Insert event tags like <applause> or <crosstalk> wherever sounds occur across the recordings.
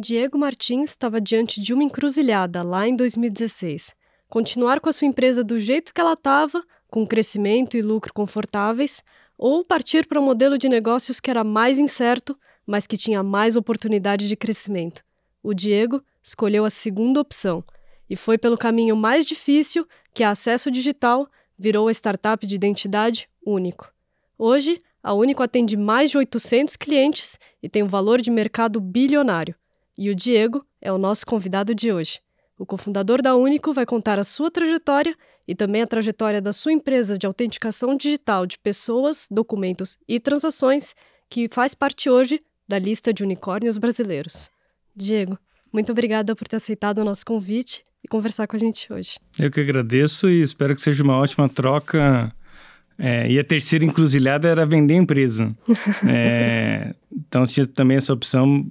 Diego Martins estava diante de uma encruzilhada lá em 2016. Continuar com a sua empresa do jeito que ela estava, com crescimento e lucro confortáveis, ou partir para um modelo de negócios que era mais incerto, mas que tinha mais oportunidade de crescimento. O Diego escolheu a segunda opção e foi pelo caminho mais difícil que a é Acesso Digital virou a startup de identidade único. Hoje, a Único atende mais de 800 clientes e tem um valor de mercado bilionário. E o Diego é o nosso convidado de hoje. O cofundador da Único vai contar a sua trajetória e também a trajetória da sua empresa de autenticação digital de pessoas, documentos e transações, que faz parte hoje da lista de unicórnios brasileiros. Diego, muito obrigada por ter aceitado o nosso convite e conversar com a gente hoje. Eu que agradeço e espero que seja uma ótima troca. É, e a terceira encruzilhada era vender empresa. <laughs> é, então tinha também essa opção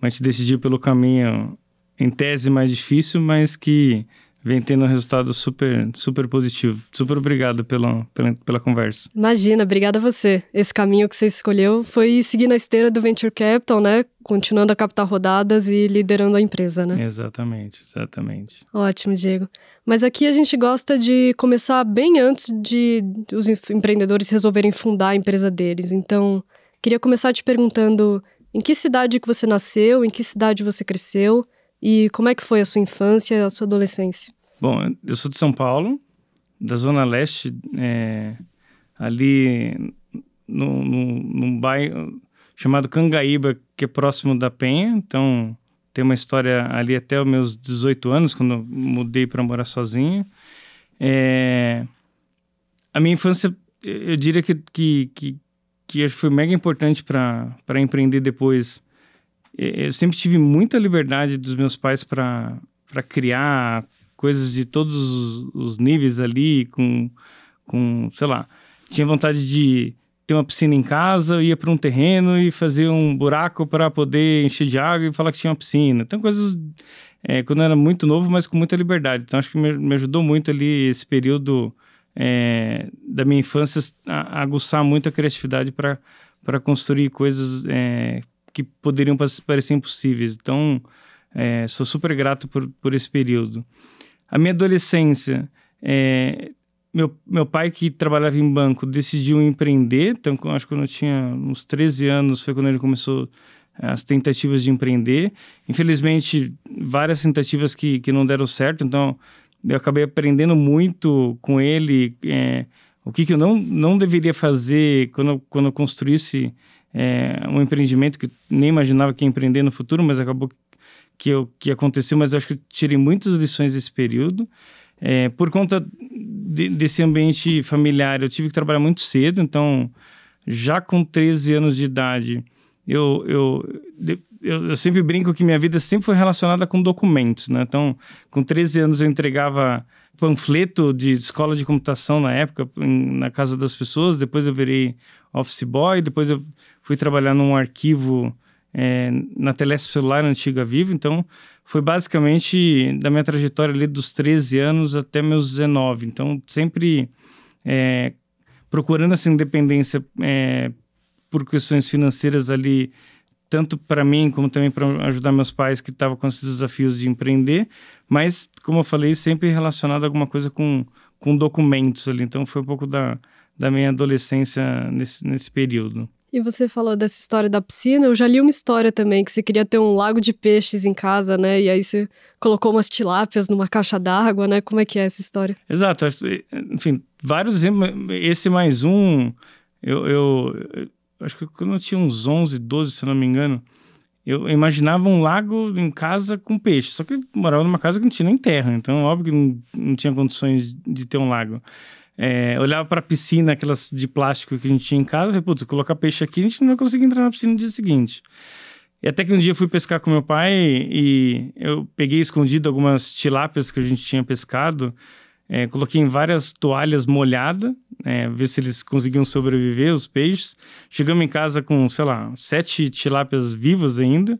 mas te decidiu pelo caminho, em tese, mais difícil, mas que vem tendo um resultado super, super positivo. Super obrigado pela, pela, pela conversa. Imagina, obrigada a você. Esse caminho que você escolheu foi seguir na esteira do Venture Capital, né? Continuando a captar rodadas e liderando a empresa, né? Exatamente, exatamente. Ótimo, Diego. Mas aqui a gente gosta de começar bem antes de os empreendedores resolverem fundar a empresa deles. Então, queria começar te perguntando em que cidade que você nasceu? Em que cidade você cresceu? E como é que foi a sua infância, a sua adolescência? Bom, eu sou de São Paulo, da Zona Leste, é, ali no, no, num bairro chamado Cangaíba, que é próximo da Penha. Então, tem uma história ali até os meus 18 anos, quando eu mudei para morar sozinho. É, a minha infância, eu diria que, que, que que foi mega importante para empreender depois. Eu sempre tive muita liberdade dos meus pais para criar coisas de todos os níveis ali, com, com, sei lá, tinha vontade de ter uma piscina em casa, eu ia para um terreno e fazia um buraco para poder encher de água e falar que tinha uma piscina. Então, coisas é, quando eu era muito novo, mas com muita liberdade. Então, acho que me, me ajudou muito ali esse período é, da minha infância aguçar muito a criatividade para construir coisas é, que poderiam parecer impossíveis. Então, é, sou super grato por, por esse período. A minha adolescência, é, meu, meu pai, que trabalhava em banco, decidiu empreender. Então, acho que quando eu tinha uns 13 anos, foi quando ele começou as tentativas de empreender. Infelizmente, várias tentativas que, que não deram certo. Então, eu acabei aprendendo muito com ele é, o que, que eu não, não deveria fazer quando, quando eu construísse é, um empreendimento que nem imaginava que ia empreender no futuro, mas acabou que, eu, que aconteceu. Mas eu acho que eu tirei muitas lições desse período. É, por conta de, desse ambiente familiar, eu tive que trabalhar muito cedo, então já com 13 anos de idade, eu, eu de, eu, eu, sempre brinco que minha vida sempre foi relacionada com documentos, né? Então, com 13 anos eu entregava panfleto de escola de computação na época em, na casa das pessoas, depois eu virei office boy, depois eu fui trabalhar num arquivo é, na Telesp Celular Antiga Vivo, então foi basicamente da minha trajetória ali dos 13 anos até meus 19, então sempre é, procurando essa independência é, por questões financeiras ali tanto para mim como também para ajudar meus pais que estavam com esses desafios de empreender, mas como eu falei, sempre relacionado a alguma coisa com, com documentos ali. Então foi um pouco da, da minha adolescência nesse, nesse período. E você falou dessa história da piscina, eu já li uma história também que você queria ter um lago de peixes em casa, né? E aí você colocou umas tilápias numa caixa d'água, né? Como é que é essa história? Exato, enfim, vários exemplos, esse mais um, eu, eu acho que quando eu tinha uns 11, 12, se não me engano, eu imaginava um lago em casa com peixe. Só que eu morava numa casa que não tinha nem terra, então óbvio que não, não tinha condições de ter um lago. É, olhava para a piscina, aquelas de plástico que a gente tinha em casa, e falei, putz, colocar peixe aqui, a gente não vai conseguir entrar na piscina no dia seguinte. E até que um dia eu fui pescar com meu pai e eu peguei escondido algumas tilápias que a gente tinha pescado. É, coloquei em várias toalhas molhadas, é, né, ver se eles conseguiam sobreviver, os peixes. Chegamos em casa com, sei lá, sete tilápias vivas ainda.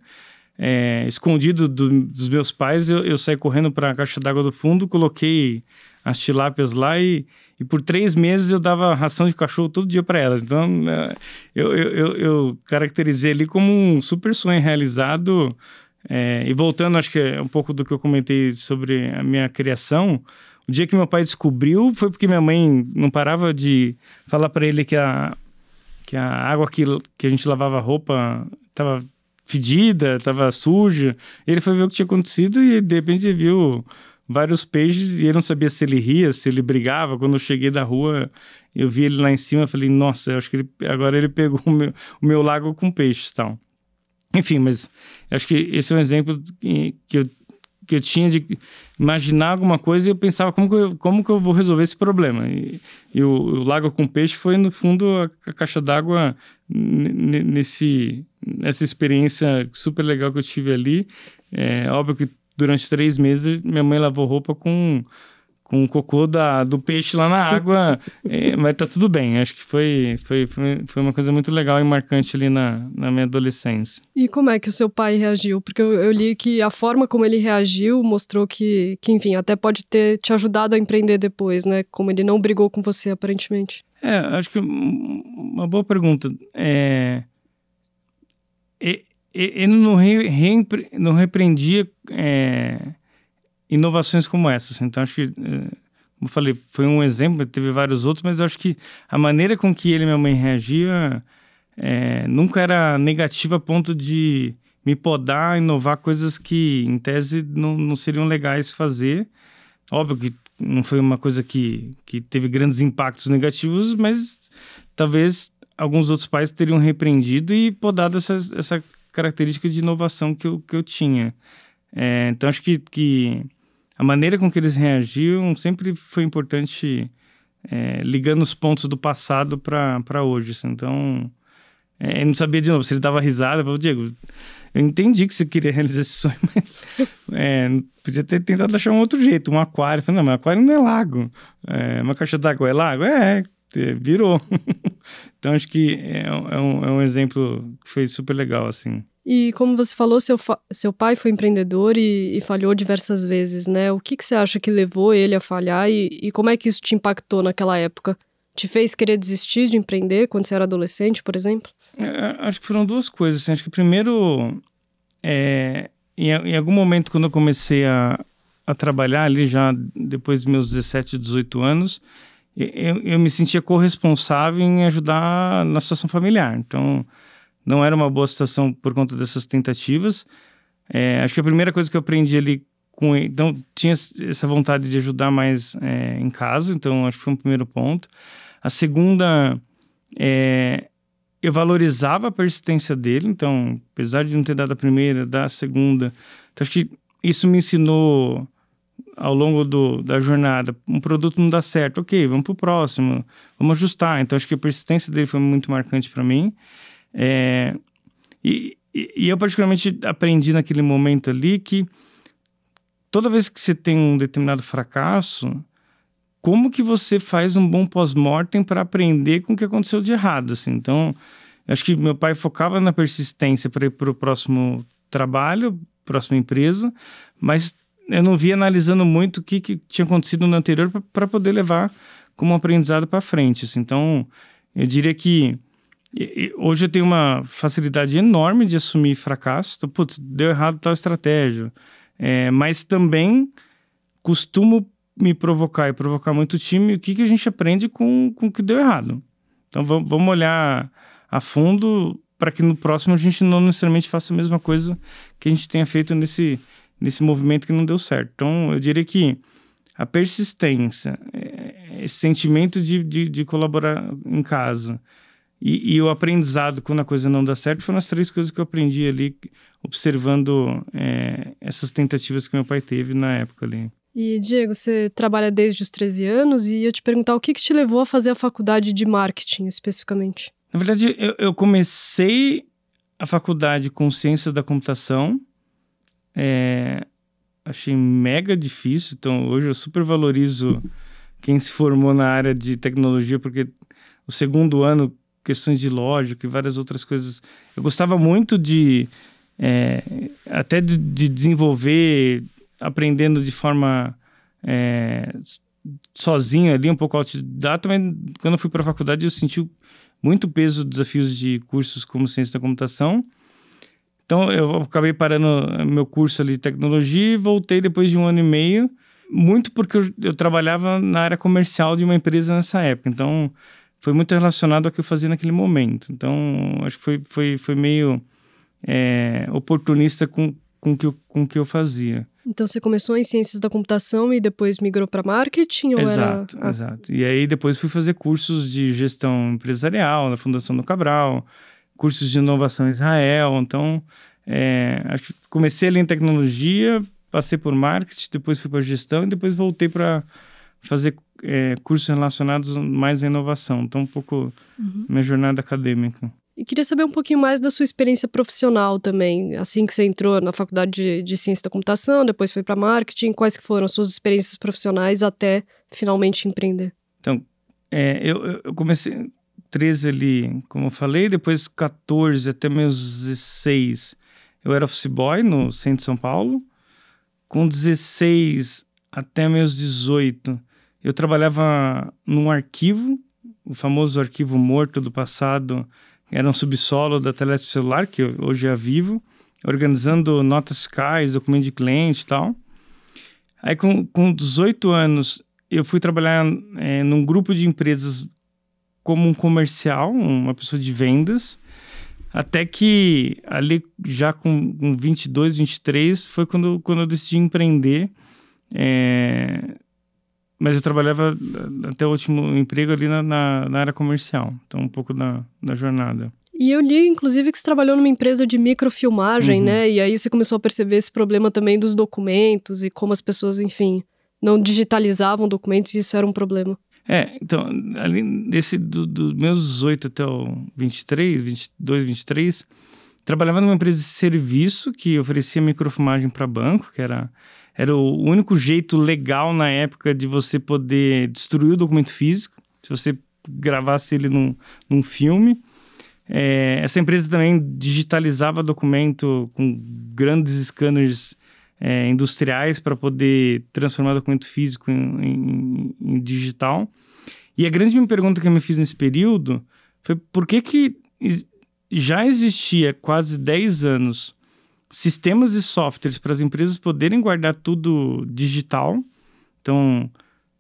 É, escondido do, dos meus pais, eu, eu saí correndo para a caixa d'água do fundo, coloquei as tilápias lá e, e por três meses eu dava ração de cachorro todo dia para elas. Então, é, eu, eu, eu, eu caracterizei ali como um super sonho realizado. É, e voltando, acho que é um pouco do que eu comentei sobre a minha criação, o dia que meu pai descobriu foi porque minha mãe não parava de falar para ele que a, que a água que, que a gente lavava a roupa estava fedida, estava suja. Ele foi ver o que tinha acontecido e de repente viu vários peixes e ele não sabia se ele ria, se ele brigava. Quando eu cheguei da rua, eu vi ele lá em cima, falei, nossa, acho que ele, agora ele pegou o meu, o meu lago com peixes, tal. Enfim, mas acho que esse é um exemplo que eu que eu tinha de imaginar alguma coisa e eu pensava como que eu, como que eu vou resolver esse problema. E, e o, o, Lago com Peixe foi, no fundo, a, a caixa d'água nesse nessa experiência super legal que eu tive ali. É óbvio que durante três meses minha mãe lavou roupa com um cocô da, do peixe lá na água, é, mas tá tudo bem. Acho que foi, foi, foi uma coisa muito legal e marcante ali na, na minha adolescência. E como é que o seu pai reagiu? Porque eu, eu li que a forma como ele reagiu mostrou que, que, enfim, até pode ter te ajudado a empreender depois, né? Como ele não brigou com você, aparentemente. É, acho que uma boa pergunta. É... Ele não, re, re, não repreendia é, inovações como essas. Então, acho que, eh, como eu falei, foi um exemplo, teve vários outros, mas acho que a maneira com que ele e minha mãe reagiam é, nunca era negativa a ponto de me podar inovar coisas que, em tese, não, não seriam legais fazer. Óbvio que não foi uma coisa que, que teve grandes impactos negativos, mas talvez alguns outros pais teriam repreendido e podado essa, essa característica de inovação que eu, que eu tinha. É, então, acho que, que a maneira com que eles reagiam sempre foi importante é, ligando os pontos do passado para hoje. Assim. Então, é, eu não sabia de novo se ele dava risada. Eu falei, Diego, eu entendi que você queria realizar esse sonho, <laughs> mas é, podia ter tentado achar um outro jeito, um aquário. Eu falei, não, mas aquário não é lago. É, uma caixa d'água é lago? É, é virou. <laughs> então, acho que é, é, um, é um exemplo que foi super legal, assim. E como você falou, seu, seu pai foi empreendedor e, e falhou diversas vezes, né? O que, que você acha que levou ele a falhar e, e como é que isso te impactou naquela época? Te fez querer desistir de empreender quando você era adolescente, por exemplo? É, é acho que foram duas coisas. Assim. Acho que primeiro, é, em, em, algum momento quando eu comecei a, a trabalhar ali já depois dos meus 17, 18 anos, eu, eu me sentia corresponsável em ajudar na situação familiar. Então, não era uma boa situação por conta dessas tentativas. É, acho que a primeira coisa que eu aprendi ali com ele, então tinha essa vontade de ajudar mais é, em casa, então acho que foi um primeiro ponto. A segunda, é, eu valorizava a persistência dele, então apesar de não ter dado a primeira, dar a segunda, então acho que isso me ensinou ao longo do, da jornada, um produto não dá certo, ok, vamos para o próximo, vamos ajustar. Então acho que a persistência dele foi muito marcante para mim. É, e, e eu particularmente aprendi naquele momento ali que toda vez que você tem um determinado fracasso, como que você faz um bom pós-mortem para aprender com o que aconteceu de errado, assim. Então, acho que meu pai focava na persistência para ir para o próximo trabalho, próxima empresa, mas eu não via analisando muito o que, que tinha acontecido no anterior para poder levar como aprendizado para frente. Assim. Então, eu diria que hoje eu tenho uma facilidade enorme de assumir fracasso. Então, putz, deu errado tal estratégia. É, mas também costumo me provocar e provocar muito o time. O que, que a gente aprende com, com o que deu errado? Então vamos, vamos olhar a fundo para que no próximo a gente não necessariamente faça a mesma coisa que a gente tenha feito nesse, nesse movimento que não deu certo. Então eu diria que a persistência, é, é, esse sentimento de, de, de colaborar em casa e, e, o aprendizado, quando a coisa não dá certo, foram as três coisas que eu aprendi ali, observando é, essas tentativas que meu pai teve na época ali. E, Diego, você trabalha desde os 13 anos e eu te perguntar o que, que te levou a fazer a faculdade de marketing, especificamente? Na verdade, eu, eu comecei a faculdade com ciências da computação. É, achei mega difícil, então hoje eu super valorizo quem se formou na área de tecnologia, porque o segundo ano questões de lógica e várias outras coisas. Eu gostava muito de é, até de, de, desenvolver aprendendo de forma é, sozinho ali, um pouco autodidata, mas quando eu fui para a faculdade eu senti muito peso desafios de cursos como ciência da computação. Então eu acabei parando meu curso ali de tecnologia e voltei depois de um ano e meio, muito porque eu, eu trabalhava na área comercial de uma empresa nessa época. Então foi muito relacionado ao que eu fazia naquele momento. Então, acho que foi, foi, foi meio é, oportunista com, com que eu, com que eu fazia. Então você começou em ciências da computação e depois migrou para marketing ou exato, era... Ah. Exato. E aí depois fui fazer cursos de gestão empresarial na Fundação do Cabral, cursos de inovação em Israel. Então é, acho que comecei ali em tecnologia, passei por marketing, depois fui para gestão e depois voltei para fazer é, cursos relacionados mais à inovação. Então, um pouco uhum. minha jornada acadêmica. E queria saber um pouquinho mais da sua experiência profissional também, assim que você entrou na faculdade de, de ciência da computação, depois foi para marketing, quais que foram as suas experiências profissionais até finalmente empreender? Então, é, eu, eu, comecei 13 ali, como eu falei, depois 14 até meus 16 eu era office boy no centro de São Paulo, com 16 até meus 18 eu trabalhava num arquivo, o famoso arquivo morto do passado, era um subsolo da Telesp Celular, que hoje é vivo, organizando notas CAIS, documento de cliente e tal. Aí, com, com 18 anos, eu fui trabalhar é, num grupo de empresas como um comercial, uma pessoa de vendas. Até que ali, já com, com 22, 23, foi quando, quando eu decidi empreender. É, mas eu trabalhava eh, até o último emprego ali na, na, na área comercial, então um pouco da, da jornada. E eu li, inclusive, que você trabalhou numa empresa de microfilmagem, uhum. né? E aí você começou a perceber esse problema também dos documentos e como as pessoas, enfim, não digitalizavam documentos e isso era um problema. É, então, ali desse do, do meus 18 até o 23, 22, 23, trabalhava numa empresa de serviço que oferecia microfilmagem para banco, que era era o único jeito legal na época de você poder destruir o documento físico, se você gravasse ele num, num filme. É, essa empresa também digitalizava documento com grandes scanners é, industriais para poder transformar documento físico em, em, em digital. E a grande pergunta que eu me fiz nesse período foi por que, que já existia quase 10 anos sistemas e softwares para as empresas poderem guardar tudo digital. Então,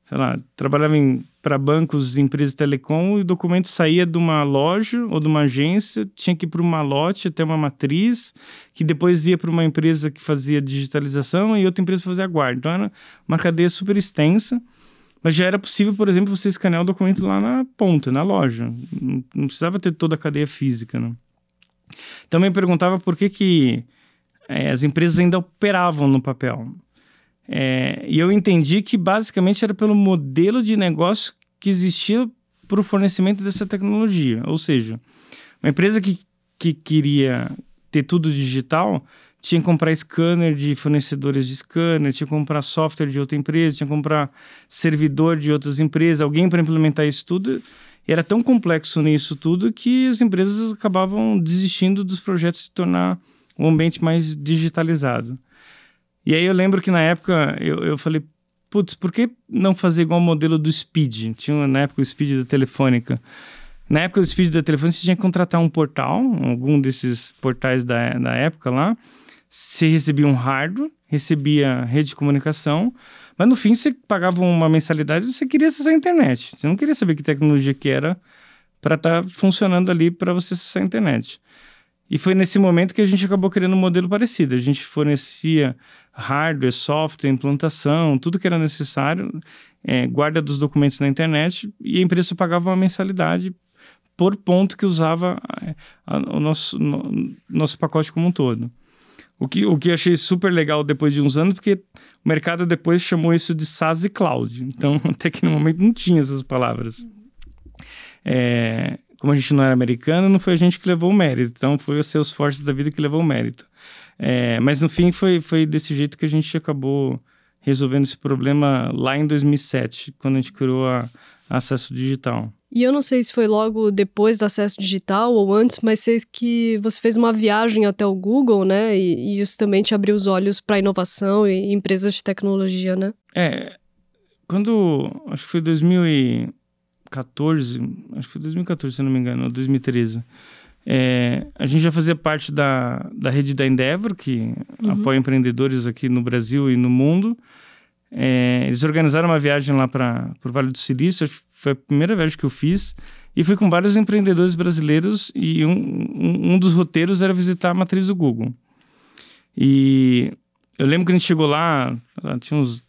sei lá, trabalhava para bancos, empresas de telecom e o documento saía de uma loja ou de uma agência, tinha que ir para uma lote até uma matriz, que depois ia para uma empresa que fazia digitalização e outra empresa fazia guarda. Então era uma cadeia super extensa, mas já era possível, por exemplo, você escanear o documento lá na ponta, na loja. Não precisava ter toda a cadeia física, né? Também perguntava por que que é, as empresas ainda operavam no papel. É, e eu entendi que basicamente era pelo modelo de negócio que existia para o fornecimento dessa tecnologia. Ou seja, uma empresa que, que queria ter tudo digital tinha que comprar scanner de fornecedores de scanner, tinha que comprar software de outra empresa, tinha que comprar servidor de outras empresas, alguém para implementar isso tudo. E era tão complexo nisso tudo que as empresas acabavam desistindo dos projetos de tornar um ambiente mais digitalizado. E aí eu lembro que na época eu, eu falei, putz, por que não fazer igual o modelo do Speed? Tinha na época o Speed da Telefônica. Na época do Speed da Telefônica, você tinha que contratar um portal, algum desses portais da, da época lá. Você recebia um hardware, recebia rede de comunicação, mas no fim você pagava uma mensalidade e você queria acessar a internet. Você não queria saber que tecnologia que era para estar tá funcionando ali para você acessar a internet. E foi nesse momento que a gente acabou criando um modelo parecido. A gente fornecia hardware, software, implantação, tudo que era necessário, é, guarda dos documentos na internet, e a empresa pagava uma mensalidade por ponto que usava a, é, a, o nosso, no, nosso pacote como um todo. O que, o que achei super legal depois de uns anos, porque o mercado depois chamou isso de SaaS e Cloud. Então, <laughs> até que no momento não tinha essas palavras. É, como a gente não era americano, não foi a gente que levou o mérito. Então, foi os seus fortes da vida que levou o mérito. É, mas, no fim, foi, foi desse jeito que a gente acabou resolvendo esse problema lá em 2007, quando a gente criou a, a Acesso Digital. E eu não sei se foi logo depois do acesso digital ou antes, mas sei que você fez uma viagem até o Google, né? E, e isso também te abriu os olhos para inovação e empresas de tecnologia, né? É. Quando. Acho que foi 2000 e, 2014, acho que foi 2014, se não me engano, ou 2013. É, a gente já fazia parte da, da rede da Endeavor, que uhum. apoia empreendedores aqui no Brasil e no mundo. É, eles organizaram uma viagem lá para o Vale do Silício, foi a primeira viagem que eu fiz. E fui com vários empreendedores brasileiros e um, um, um dos roteiros era visitar a matriz do Google. E eu lembro que a gente chegou lá, tinha uns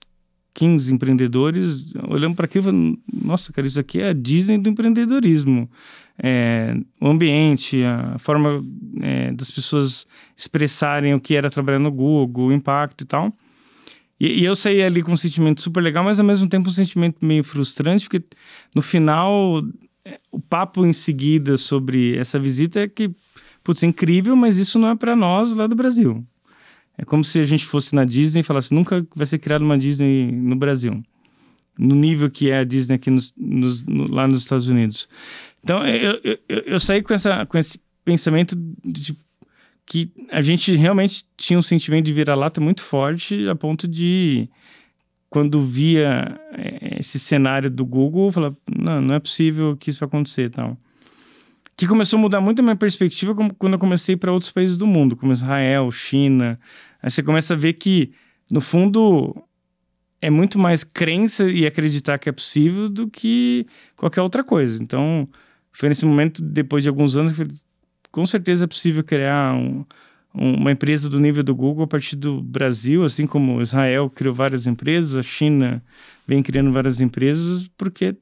15 empreendedores, olhando para aquilo, nossa, cara, isso aqui é a Disney do empreendedorismo. É, o ambiente, a forma é, das pessoas expressarem o que era trabalhar no Google, o impacto e tal. E, e, eu saí ali com um sentimento super legal, mas ao mesmo tempo um sentimento meio frustrante, porque no final, é, o papo em seguida sobre essa visita é que, putz, é incrível, mas isso não é para nós lá do Brasil. É como se a gente fosse na Disney e falasse: nunca vai ser criada uma Disney no Brasil, no nível que é a Disney aqui nos, nos, no, lá nos Estados Unidos. Então eu, eu, eu, saí com, essa, com esse pensamento de tipo, que a gente realmente tinha um sentimento de vira-lata muito forte, a ponto de, quando via eh, esse cenário do Google, falar: não, não é possível que isso vai acontecer tal que começou a mudar muito a minha perspectiva quando eu comecei para outros países do mundo, como Israel, China. Aí você começa a ver que, no fundo, é muito mais crença e acreditar que é possível do que qualquer outra coisa. Então, foi nesse momento, depois de alguns anos, que com certeza é possível criar um, uma empresa do nível do Google a partir do Brasil, assim como Israel criou várias empresas, a China vem criando várias empresas, porque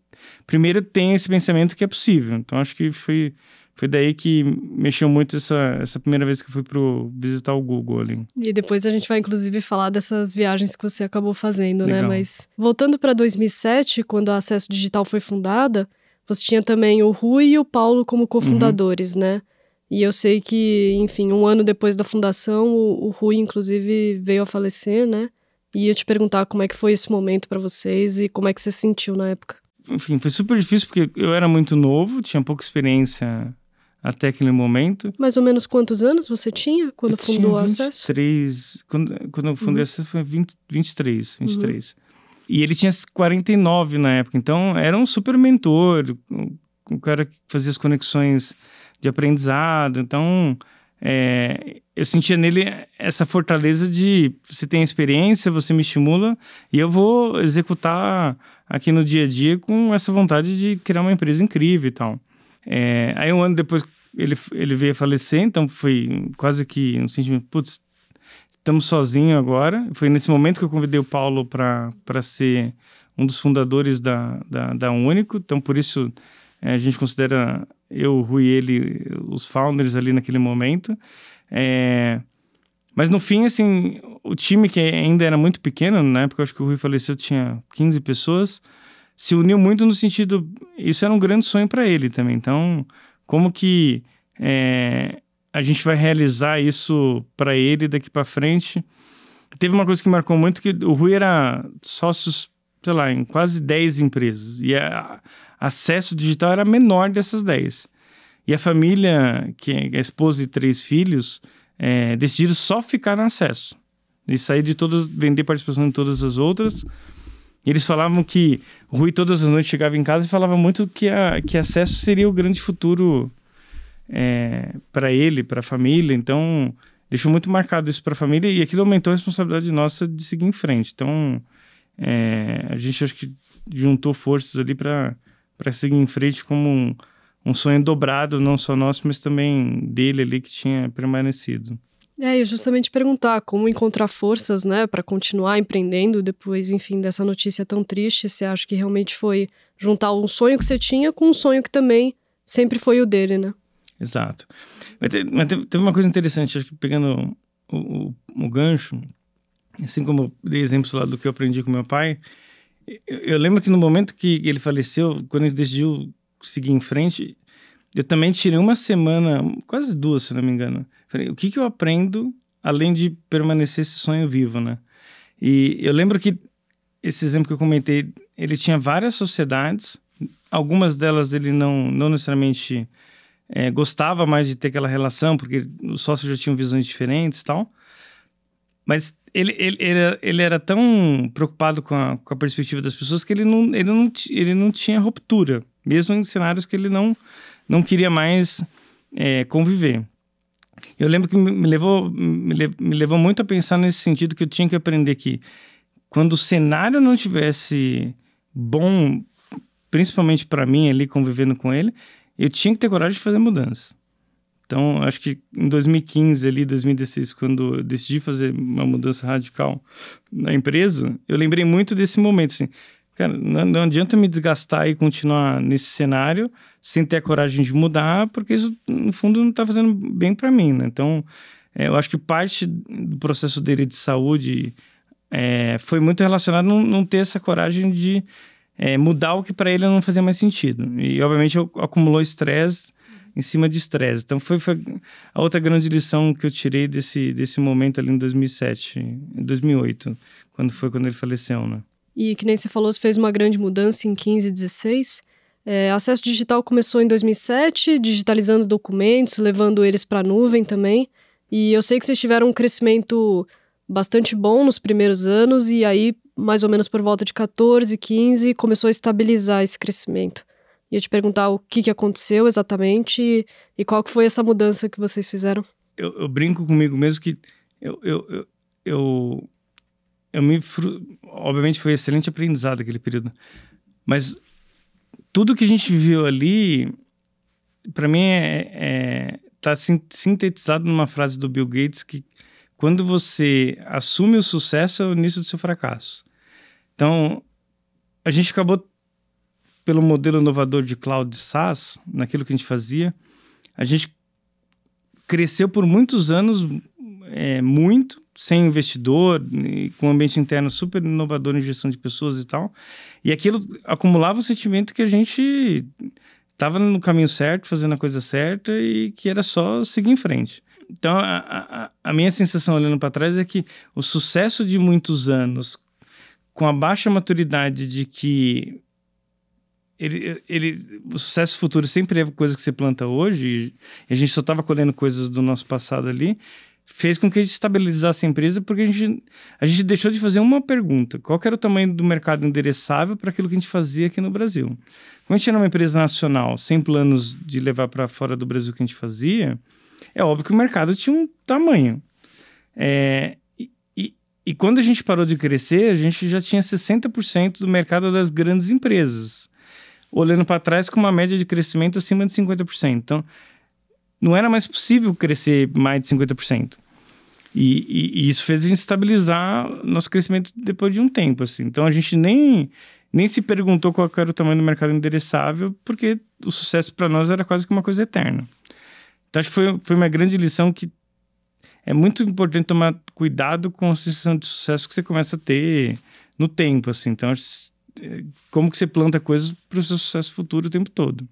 primeiro tem esse pensamento que é possível. Então acho que foi foi daí que mexeu muito essa, essa primeira vez que eu fui pro visitar o Google ali. E depois a gente vai inclusive falar dessas viagens que você acabou fazendo, né? Legal. né? Mas voltando para 2007, quando a Acesso Digital foi fundada, você tinha também o Rui e o Paulo como cofundadores, uhum. né? E eu sei que, enfim, um ano depois da fundação, o, o Rui inclusive veio a falecer, né? E eu te perguntar como é que foi esse momento para vocês e como é que você se sentiu na época enfim, foi super difícil porque eu era muito novo, tinha pouca experiência até aquele momento. Mais ou menos quantos anos você tinha quando eu fundou o 23, Acesso? 23. Quando, quando eu fundei uhum. Acesso foi 20, 23, 23. Uhum. E ele tinha 49 na época, então era um super mentor, um cara que fazia as conexões de aprendizado, então é, eu sentia nele essa fortaleza de você tem experiência, você me estimula e eu vou executar aqui no dia a dia com essa vontade de criar uma empresa incrível e tal. É, aí um ano depois ele, ele veio a falecer, então foi quase que um sentimento, putz, estamos sozinhos agora. Foi nesse momento que eu convidei o Paulo para ser um dos fundadores da, da, da Único, então por isso é, a gente considera eu, o Rui e ele os founders ali naquele momento. É, mas no fim, assim, o time que ainda era muito pequeno, na né, época acho que o Rui faleceu, tinha 15 pessoas, se uniu muito no sentido. Isso era um grande sonho para ele também. Então, como que é, a gente vai realizar isso para ele daqui para frente? Teve uma coisa que marcou muito que o Rui era sócios, sei lá, em quase 10 empresas. E a, acesso digital era menor dessas 10. E a família, que é a esposa e três filhos, é, decidiram só ficar no acesso e sair de todas, vender participação em todas as outras. Eles falavam que o Rui todas as noites chegava em casa e falava muito que, a, que acesso seria o grande futuro é, para ele, para a família. Então, deixou muito marcado isso para a família e aquilo aumentou a responsabilidade nossa de seguir em frente. Então, é, a gente acho que juntou forças ali para seguir em frente como um, um sonho dobrado, não só nosso, mas também dele ali que tinha permanecido. É, eu justamente perguntar como encontrar forças, né, para continuar empreendendo depois, enfim, dessa notícia tão triste. Você acha que realmente foi juntar um sonho que você tinha com um sonho que também sempre foi o dele, né? Exato. Mas teve, teve uma coisa interessante, acho que pegando o, o, o, gancho, assim como eu dei exemplos lá do que eu aprendi com meu pai, eu, eu lembro que no momento que ele faleceu, quando ele decidiu seguir em frente, eu também tirei uma semana, quase duas, se não me engano. Falei, o que, que eu aprendo além de permanecer esse sonho vivo, né? E eu lembro que esse exemplo que eu comentei, ele tinha várias sociedades, algumas delas ele não, não necessariamente é, gostava mais de ter aquela relação, porque os sócios já tinham visões diferentes e tal. Mas ele, ele, ele, era, ele era tão preocupado com a, com a perspectiva das pessoas que ele não, ele, não, ele não tinha ruptura mesmo em cenários que ele não, não queria mais é, conviver. Eu lembro que me levou, me levou muito a pensar nesse sentido que eu tinha que aprender que quando o cenário não tivesse bom, principalmente para mim ali convivendo com ele, eu tinha que ter coragem de fazer mudança. Então, acho que em 2015 ali, 2016, quando eu decidi fazer uma mudança radical na empresa, eu lembrei muito desse momento, assim, Cara, não, não, adianta me desgastar e continuar nesse cenário sem ter a coragem de mudar, porque isso, no fundo, não tá fazendo bem para mim, né? Então, é, eu acho que parte do processo dele de saúde é, foi muito relacionado não, não ter essa coragem de é, mudar o que para ele não fazia mais sentido. E, obviamente, acumulou estresse em cima de estresse. Então, foi, foi, a outra grande lição que eu tirei desse, desse momento ali em 2007, em 2008, quando foi quando ele faleceu, né? e que nem você falou, você fez uma grande mudança em 15, 16. É, acesso digital começou em 2007, digitalizando documentos, levando eles para a nuvem também. E eu sei que vocês tiveram um crescimento bastante bom nos primeiros anos, e aí, mais ou menos por volta de 14, 15, começou a estabilizar esse crescimento. Ia te perguntar o que, que aconteceu exatamente e, e qual que foi essa mudança que vocês fizeram. Eu, eu brinco comigo mesmo que eu, eu, eu, eu eu me obviamente foi excelente aprendizado aquele período, mas tudo que a gente viveu ali, para mim é, é tá sintetizado numa frase do Bill Gates que quando você assume o sucesso é o início do seu fracasso. Então, a gente acabou pelo modelo inovador de cloud SaaS, naquilo que a gente fazia, a gente cresceu por muitos anos é, muito sem investidor, com um ambiente interno super inovador em gestão de pessoas e tal. E aquilo acumulava o um sentimento que a gente estava no caminho certo, fazendo a coisa certa e que era só seguir em frente. Então, a, a, a minha sensação olhando para trás é que o sucesso de muitos anos, com a baixa maturidade de que ele, ele, o sucesso futuro sempre é coisa que você planta hoje, e a gente só estava colhendo coisas do nosso passado ali, fez com que a gente estabilizasse a empresa porque a gente, a gente deixou de fazer uma pergunta: qual era o tamanho do mercado endereçável para aquilo que a gente fazia aqui no Brasil? quando a gente era uma empresa nacional, sem planos de levar para fora do Brasil o que a gente fazia, é óbvio que o mercado tinha um tamanho. É, e, e, e quando a gente parou de crescer, a gente já tinha 60% do mercado das grandes empresas olhando para trás com uma média de crescimento acima de 50%. Então, não era mais possível crescer mais de 50%. E, e, e isso fez a gente estabilizar nosso crescimento depois de um tempo, assim. Então a gente nem, nem se perguntou qual era o tamanho do mercado endereçável, porque o sucesso para nós era quase que uma coisa eterna. Então acho que foi, foi uma grande lição que é muito importante tomar cuidado com a sensação de sucesso que você começa a ter no tempo, assim. Então, é, como que você planta coisas para o seu sucesso futuro o tempo todo.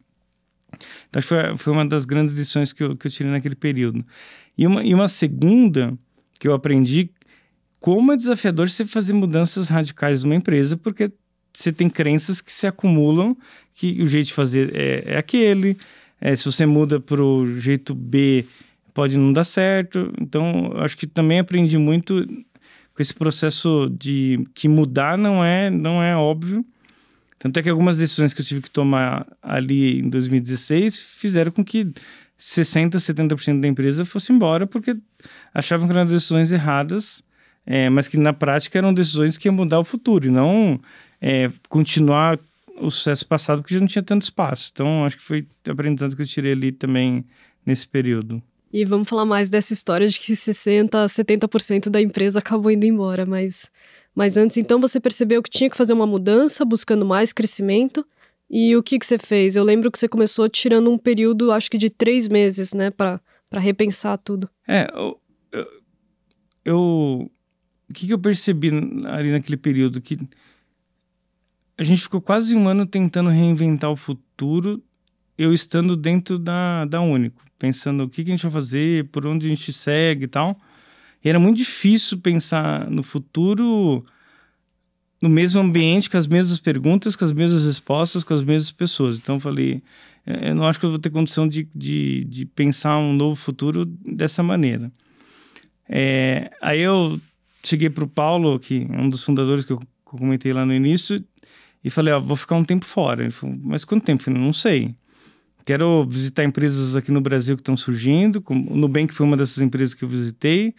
Então, acho que foi, foi uma das grandes lições que eu, que eu tirei naquele período. E uma, e uma segunda que eu aprendi como é desafiador você fazer mudanças radicais numa empresa, porque você tem crenças que se acumulam, que o jeito de fazer é, é aquele, é, se você muda para o jeito B, pode não dar certo. Então, acho que também aprendi muito com esse processo de que mudar não é, não é óbvio, tanto é que algumas decisões que eu tive que tomar ali em 2016 fizeram com que 60%, 70% da empresa fosse embora porque achavam que eram decisões erradas, é, mas que na prática eram decisões que iam mudar o futuro e não é, continuar o sucesso passado porque já não tinha tanto espaço. Então, acho que foi aprendizado que eu tirei ali também nesse período. E vamos falar mais dessa história de que 60, 70% da empresa acabou indo embora, mas mas antes, então, você percebeu que tinha que fazer uma mudança, buscando mais crescimento. E o que, que você fez? Eu lembro que você começou tirando um período, acho que de três meses, né, para repensar tudo. É, eu, eu, eu. o que, que eu percebi ali naquele período? Que a gente ficou quase um ano tentando reinventar o futuro, eu estando dentro da, da Único, pensando o que, que a gente vai fazer, por onde a gente segue e tal. E era muito difícil pensar no futuro no mesmo ambiente, com as mesmas perguntas, com as mesmas respostas, com as mesmas pessoas. Então eu falei, eu não acho que eu vou ter condição de, de, de pensar um novo futuro dessa maneira. É, aí eu cheguei para o Paulo, que é um dos fundadores que eu comentei lá no início, e falei, ó, vou ficar um tempo fora. Ele falou, mas quanto tempo? Eu falei, não sei. Quero visitar empresas aqui no Brasil que estão surgindo, como o Nubank foi uma dessas empresas que eu visitei,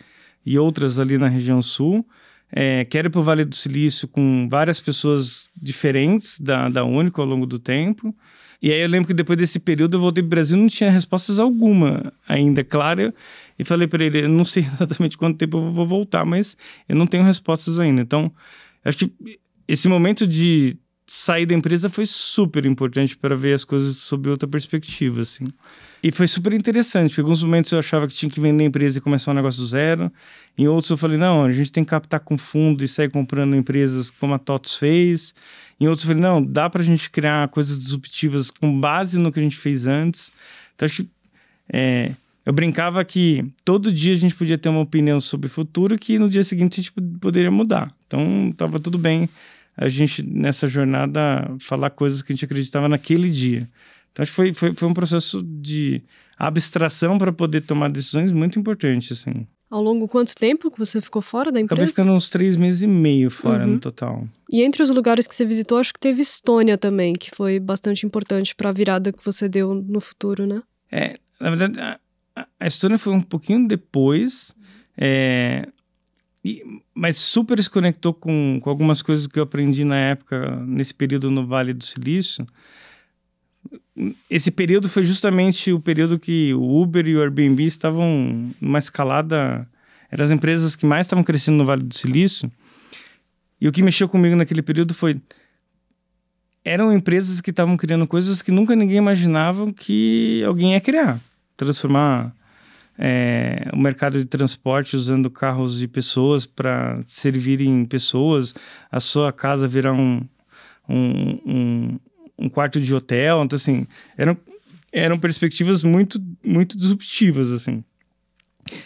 e outras ali na região sul. É, quero ir para o Vale do Silício com várias pessoas diferentes da, da Único ao longo do tempo. E aí eu lembro que depois desse período eu voltei para o Brasil não tinha respostas alguma ainda, claro. E falei para ele, eu não sei <laughs> exatamente quanto tempo eu vou voltar, mas eu não tenho respostas ainda. Então, acho que esse momento de sair da empresa foi super importante para ver as coisas sob outra perspectiva, assim. E foi super interessante, porque em alguns momentos eu achava que tinha que vender a empresa e começar um negócio do zero. Em outros eu falei, não, a gente tem que captar com fundo e sair comprando empresas como a TOTS fez. Em outros eu falei, não, dá para a gente criar coisas disruptivas com base no que a gente fez antes. Então, acho que... É, eu brincava que todo dia a gente podia ter uma opinião sobre o futuro que no dia seguinte a gente poderia mudar. Então, estava tudo bem a gente, nessa jornada, falar coisas que a gente acreditava naquele dia. Então, acho que foi, foi, foi um processo de abstração para poder tomar decisões muito importante, assim. Ao longo quanto tempo que você ficou fora da empresa? Acabei ficando uns três meses e meio fora uhum. no total. E entre os lugares que você visitou, acho que teve Estônia também, que foi bastante importante para a virada que você deu no futuro, né? É, na verdade, a, a Estônia foi um pouquinho depois. É, e, mas super se conectou com, com algumas coisas que eu aprendi na época, nesse período no Vale do Silício. Esse período foi justamente o período que o Uber e o Airbnb estavam numa escalada. Eram as empresas que mais estavam crescendo no Vale do Silício. E o que mexeu comigo naquele período foi. Eram empresas que estavam criando coisas que nunca ninguém imaginava que alguém ia criar. Transformar é, o mercado de transporte usando carros de pessoas para servirem pessoas, a sua casa virar um, um, um, um quarto de hotel. Então, assim, eram, eram perspectivas muito, muito disruptivas, assim.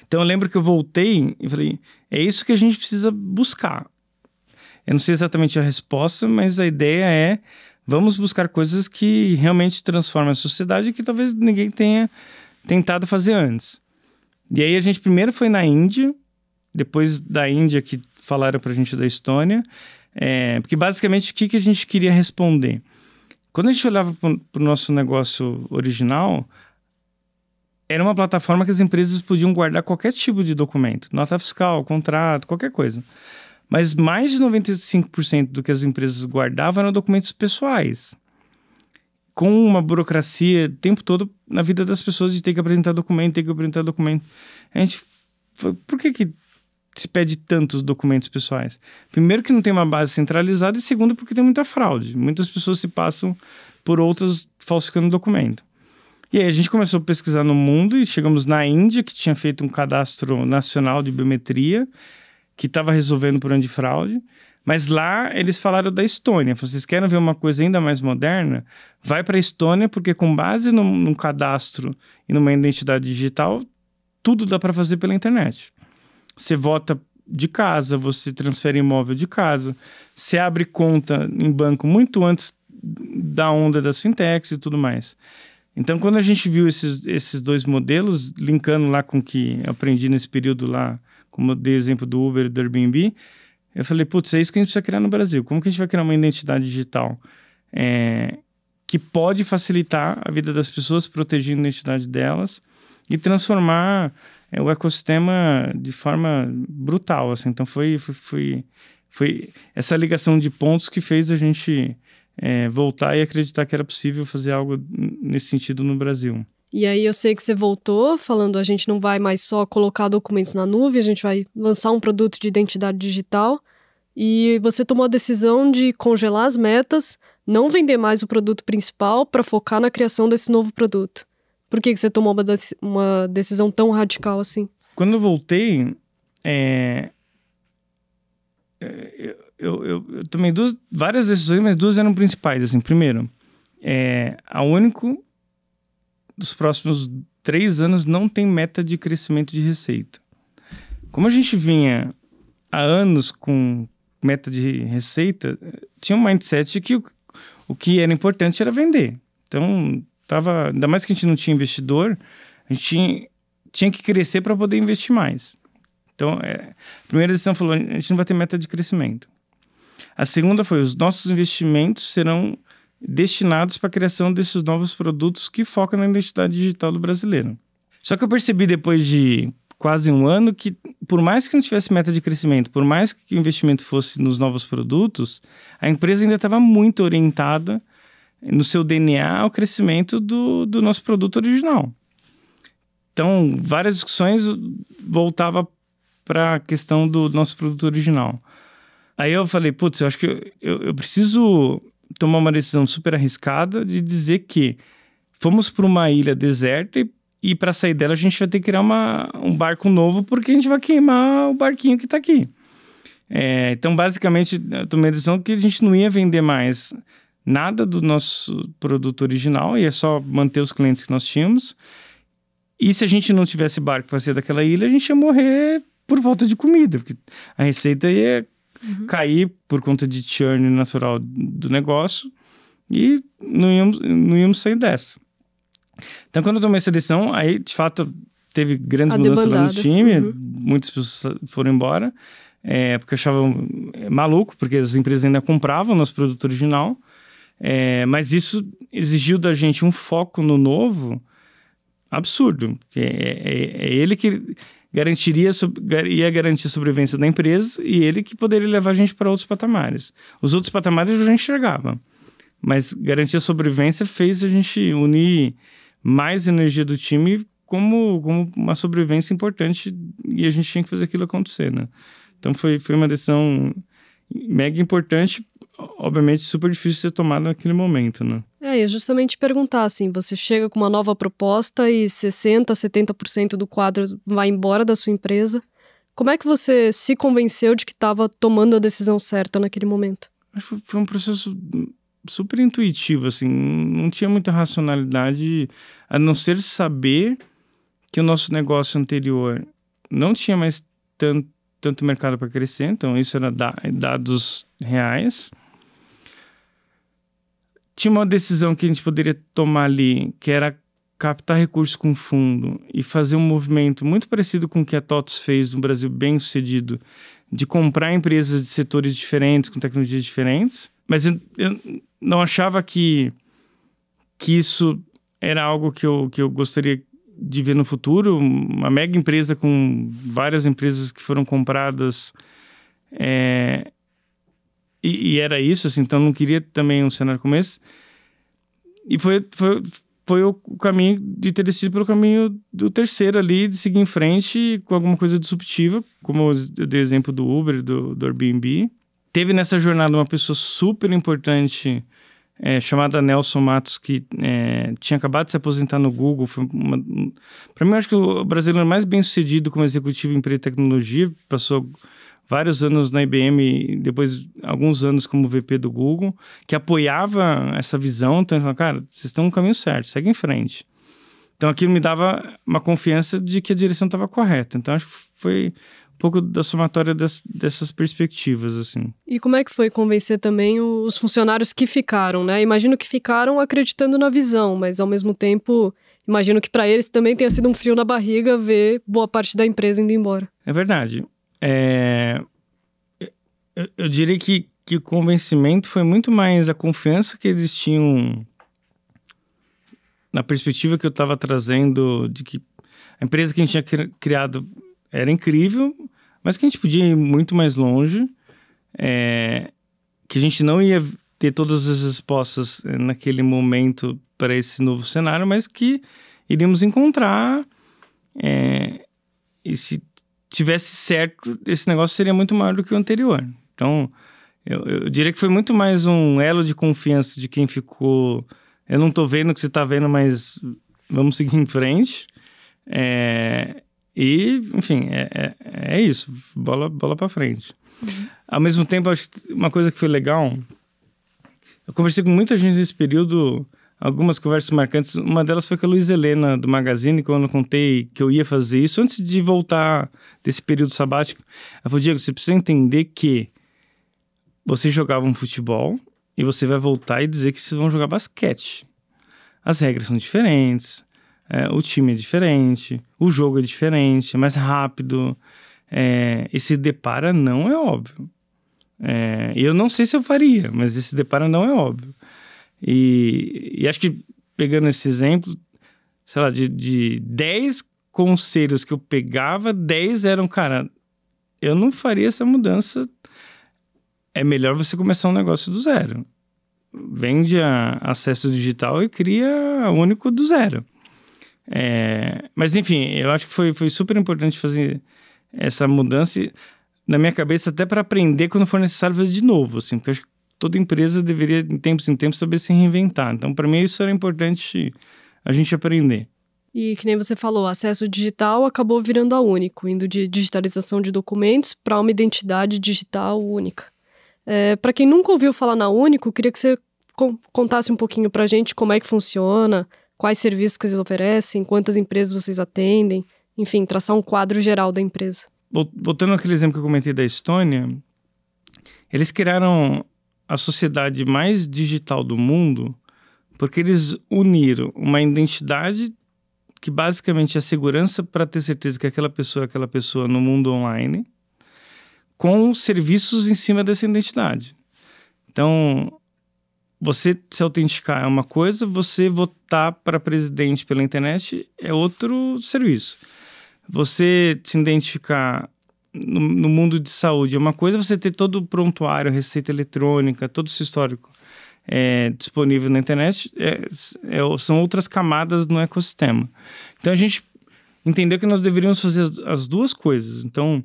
Então eu lembro que eu voltei e falei: é isso que a gente precisa buscar. Eu não sei exatamente a resposta, mas a ideia é: vamos buscar coisas que realmente transformam a sociedade e que talvez ninguém tenha tentado fazer antes. E aí a gente primeiro foi na Índia, depois da Índia que falaram pra gente da Estônia, é, porque basicamente o que, que a gente queria responder? Quando a gente olhava para o nosso negócio original, era uma plataforma que as empresas podiam guardar qualquer tipo de documento, nota fiscal, contrato, qualquer coisa. Mas mais de 95% do que as empresas guardavam eram documentos pessoais com uma burocracia o tempo todo na vida das pessoas de ter que apresentar documento, ter que apresentar documento. A gente foi, por que que se pede tantos documentos pessoais? Primeiro que não tem uma base centralizada e segundo porque tem muita fraude. Muitas pessoas se passam por outras falsificando documento. E aí a gente começou a pesquisar no mundo e chegamos na Índia, que tinha feito um cadastro nacional de biometria, que estava resolvendo por onde fraude. Mas lá eles falaram da Estônia. Vocês querem ver uma coisa ainda mais moderna? Vai para a Estônia, porque com base num, num cadastro e numa identidade digital, tudo dá para fazer pela internet. Você vota de casa, você transfere imóvel de casa, você abre conta em banco muito antes da onda das fintechs e tudo mais. Então, quando a gente viu esses, esses dois modelos, linkando lá com o que aprendi nesse período lá, como eu dei exemplo do Uber e do Airbnb, eu falei, putz, é isso que a gente precisa criar no Brasil. Como que a gente vai criar uma identidade digital é, que pode facilitar a vida das pessoas, protegendo a identidade delas e transformar é, o ecossistema de forma brutal, assim. Então, foi, foi, foi, foi essa ligação de pontos que fez a gente é, voltar e acreditar que era possível fazer algo nesse sentido no Brasil. E aí eu sei que você voltou falando a gente não vai mais só colocar documentos na nuvem, a gente vai lançar um produto de identidade digital. E você tomou a decisão de congelar as metas, não vender mais o produto principal para focar na criação desse novo produto. Por que, que você tomou uma, uma decisão tão radical assim? Quando eu voltei, é, é... eu, eu, eu, eu, tomei duas, várias decisões, mas duas eram principais. Assim, primeiro, é, a único dos próximos três anos não tem meta de crescimento de receita. Como a gente vinha há anos com meta de receita, tinha um mindset que o, o que era importante era vender. Então, tava, ainda mais que a gente não tinha investidor, a gente tinha, tinha que crescer para poder investir mais. Então, é, a primeira decisão falou: a gente não vai ter meta de crescimento. A segunda foi: os nossos investimentos serão destinados para a criação desses novos produtos que focam na identidade digital do brasileiro. Só que eu percebi depois de quase um ano que, por mais que não tivesse meta de crescimento, por mais que o investimento fosse nos novos produtos, a empresa ainda estava muito orientada no seu DNA ao crescimento do, do nosso produto original. Então, várias discussões voltava para a questão do nosso produto original. Aí eu falei, putz, eu acho que eu, eu, eu preciso tomar uma decisão super arriscada de dizer que fomos para uma ilha deserta e, e para sair dela a gente vai ter que criar uma, um barco novo porque a gente vai queimar o barquinho que está aqui. É, então, basicamente, eu tomei a decisão que a gente não ia vender mais nada do nosso produto original, ia só manter os clientes que nós tínhamos. E se a gente não tivesse barco para sair daquela ilha, a gente ia morrer por volta de comida, porque a receita ia uhum. cair por conta de churn natural do negócio e não íamos, não íamos sair dessa. Então, quando eu tomei essa decisão, aí de fato teve grandes A mudanças lá no time, uhum. muitas pessoas foram embora, é, porque achavam é, maluco, porque as empresas ainda compravam nosso produto original, é, mas isso exigiu da gente um foco no novo absurdo. É, é, é ele que garantiria, ia garantir a sobrevivência da empresa e ele que poderia levar a gente para outros patamares. Os outros patamares eu já enxergava, mas garantir a sobrevivência fez a gente unir mais energia do time como, como uma sobrevivência importante e a gente tinha que fazer aquilo acontecer, né? Então foi, foi uma decisão mega importante, obviamente super difícil de ser tomada naquele momento, né? É, eu é justamente perguntar, assim, você chega com uma nova proposta e 60%, 70% do quadro vai embora da sua empresa. Como é que você se convenceu de que estava tomando a decisão certa naquele momento? Foi um processo super intuitivo, assim, não tinha muita racionalidade, a não ser saber que o nosso negócio anterior não tinha mais tanto, tanto mercado para crescer, então isso era da, dados reais tinha uma decisão que a gente poderia tomar ali, que era captar recursos com fundo e fazer um movimento muito parecido com o que a TOTS fez no Brasil bem sucedido, de comprar empresas de setores diferentes, com tecnologias diferentes. Mas eu, eu não achava que, que isso era algo que eu, que eu gostaria de ver no futuro. Uma mega empresa com várias empresas que foram compradas. É, e, e, era isso, assim, então não queria também um cenário como esse. E foi, foi, foi o caminho de ter decidido pelo caminho do terceiro ali, de seguir em frente com alguma coisa disruptiva, como eu dei o exemplo do Uber, do, do Airbnb. Teve nessa jornada uma pessoa super importante é, chamada Nelson Matos, que é, tinha acabado de se aposentar no Google. Para mim, acho que o brasileiro mais bem sucedido como executivo em empresa de tecnologia, passou vários anos na IBM, depois alguns anos como VP do Google, que apoiava essa visão, então falava, cara, vocês estão no caminho certo, segue em frente. Então aquilo me dava uma confiança de que a direção estava correta. Então acho que foi um pouco da somatória das, dessas perspectivas, assim. E como é que foi convencer também os funcionários que ficaram, né? Imagino que ficaram acreditando na visão, mas ao mesmo tempo, imagino que para eles também tenha sido um frio na barriga ver boa parte da empresa indo embora. É verdade. É, eu, eu, diria que, que o convencimento foi muito mais a confiança que eles tinham na perspectiva que eu estava trazendo de que a empresa que a gente tinha criado era incrível, mas que a gente podia ir muito mais longe, é, que a gente não ia ter todas as respostas é, naquele momento para esse novo cenário, mas que iríamos encontrar é, tivesse certo, esse negócio seria muito maior do que o anterior. Então, eu, eu diria que foi muito mais um elo de confiança de quem ficou. Eu não tô vendo o que você tá vendo, mas vamos seguir em frente. É, e, enfim, é, é, é, isso. Bola, bola pra frente. Uhum. Ao mesmo tempo, acho que uma coisa que foi legal. Eu conversei com muita gente nesse período algumas conversas marcantes. Uma delas foi com a Luiz Helena do Magazine, quando eu contei que eu ia fazer isso antes de voltar desse período sabático. Ela falou: Diego, você precisa entender que você jogava um futebol e você vai voltar e dizer que vocês vão jogar basquete. As regras são diferentes, é, o time é diferente, o jogo é diferente, é mais rápido. É, esse depara não é óbvio. É, eu não sei se eu faria, mas esse depara não é óbvio. E, e acho que, pegando esse exemplo, sei lá, de, de 10 conselhos que eu pegava, 10 eram, cara, eu não faria essa mudança. É melhor você começar um negócio do zero. Vende a acesso digital e cria único do zero. É, mas enfim, eu acho que foi, foi super importante fazer essa mudança na minha cabeça, até para aprender quando for necessário fazer de novo. Assim, porque eu acho que toda empresa deveria, de tempos em tempos, saber se reinventar. Então, para mim, isso era importante a gente aprender. E que nem você falou, acesso digital acabou virando a único, indo de digitalização de documentos para uma identidade digital única. É, para quem nunca ouviu falar na Único, queria que você contasse um pouquinho para a gente como é que funciona, quais serviços que vocês oferecem, quantas empresas vocês atendem, enfim, traçar um quadro geral da empresa. Voltando àquele exemplo que eu comentei da Estônia, eles criaram a sociedade mais digital do mundo porque eles uniram uma identidade que basicamente é a segurança para ter certeza que aquela pessoa é aquela pessoa no mundo online com serviços em cima dessa identidade. Então, você se autenticar é uma coisa, você votar para presidente pela internet é outro serviço. Você se identificar no, no, mundo de saúde. É uma coisa você ter todo o prontuário, receita eletrônica, todo esse histórico é, disponível na internet, é, é, são outras camadas no ecossistema. Então a gente entendeu que nós deveríamos fazer as, as duas coisas. Então,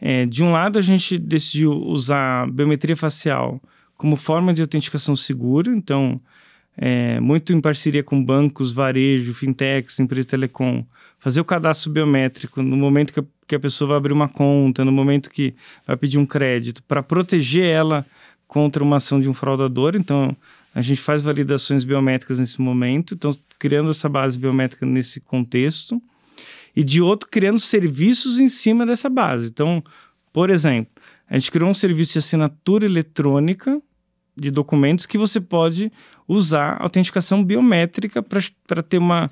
é, de um lado, a gente decidiu usar biometria facial como forma de autenticação segura. Então, é, muito em parceria com bancos, varejo, fintechs, empresa telecom, fazer o cadastro biométrico no momento que a, que a pessoa vai abrir uma conta, no momento que vai pedir um crédito, para proteger ela contra uma ação de um fraudador. Então, a gente faz validações biométricas nesse momento, então, criando essa base biométrica nesse contexto. E de outro, criando serviços em cima dessa base. Então, por exemplo, a gente criou um serviço de assinatura eletrônica de documentos que você pode usar autenticação biométrica para ter uma,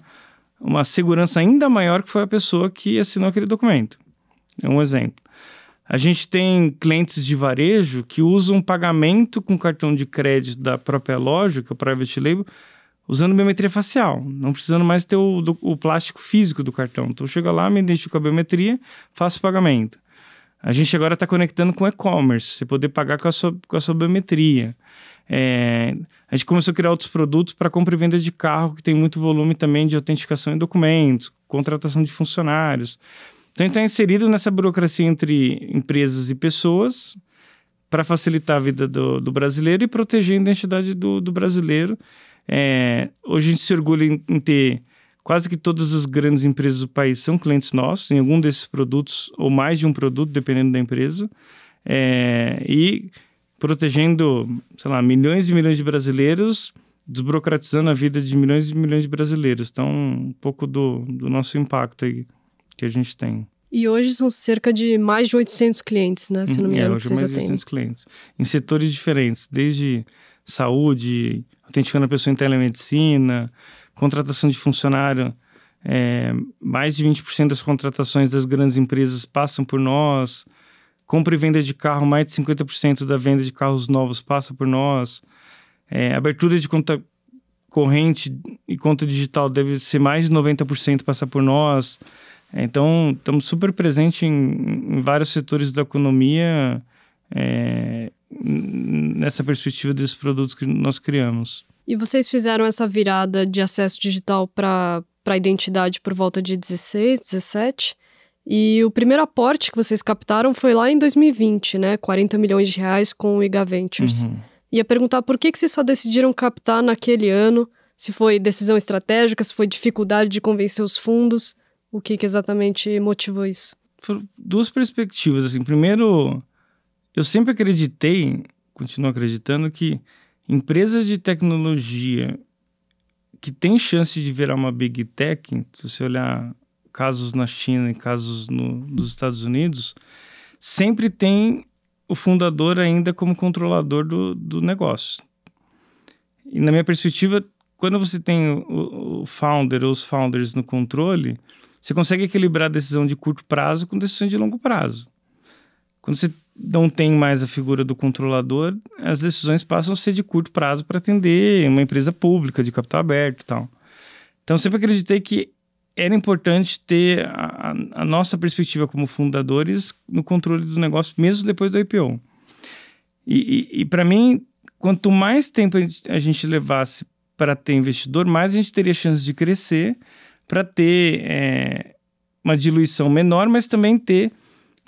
uma segurança ainda maior que foi a pessoa que assinou aquele documento. É um exemplo. A gente tem clientes de varejo que usam pagamento com cartão de crédito da própria loja, que é o private label, usando biometria facial, não precisando mais ter o, do, o plástico físico do cartão. Então, chega lá, me identifico com a biometria, faço o pagamento. A gente agora está conectando com e-commerce, você poder pagar com a sua, com a sua biometria. É, a gente começou a criar outros produtos para compra e venda de carro, que tem muito volume também de autenticação e documentos, contratação de funcionários. Então, está inserido nessa burocracia entre empresas e pessoas para facilitar a vida do, do, brasileiro e proteger a identidade do, do brasileiro. É, hoje a gente se orgulha em, em ter quase que todas as grandes empresas do país são clientes nossos, em algum desses produtos, ou mais de um produto, dependendo da empresa. É, e protegendo, sei lá, milhões e milhões de brasileiros, desburocratizando a vida de milhões e milhões de brasileiros. Então, um pouco do, do nosso impacto aí que a gente tem. E hoje são cerca de mais de 800 clientes, né? Se não me uhum. é, engano, é, hoje mais de 800 clientes. Em setores diferentes, desde saúde, autenticando a pessoa em telemedicina, contratação de funcionário. É, mais de 20% das contratações das grandes empresas passam por nós compra e venda de carro, mais de 50% da venda de carros novos passa por nós. É, abertura de conta corrente e conta digital deve ser mais de 90% passa por nós. É, então, estamos super presentes em, em, vários setores da economia é, nessa perspectiva desses produtos que nós criamos. E vocês fizeram essa virada de acesso digital para a identidade por volta de 16, 17? E o primeiro aporte que vocês captaram foi lá em 2020, né? 40 milhões de reais com o IGA Ventures. Uhum. Ia perguntar por que, que vocês só decidiram captar naquele ano, se foi decisão estratégica, se foi dificuldade de convencer os fundos, o que, que exatamente motivou isso? Por duas perspectivas, assim. Primeiro, eu sempre acreditei, continuo acreditando, que empresas de tecnologia que têm chance de virar uma big tech, se você olhar casos na China e casos no, nos Estados Unidos, sempre tem o fundador ainda como controlador do, do negócio. E na minha perspectiva, quando você tem o, o founder ou os founders no controle, você consegue equilibrar a decisão de curto prazo com decisão de longo prazo. Quando você não tem mais a figura do controlador, as decisões passam a ser de curto prazo para atender uma empresa pública de capital aberto e tal. Então, sempre acreditei que era importante ter a, a, nossa perspectiva como fundadores no controle do negócio, mesmo depois do IPO. E, e, e para mim, quanto mais tempo a gente levasse para ter investidor, mais a gente teria chance de crescer, para ter é, uma diluição menor, mas também ter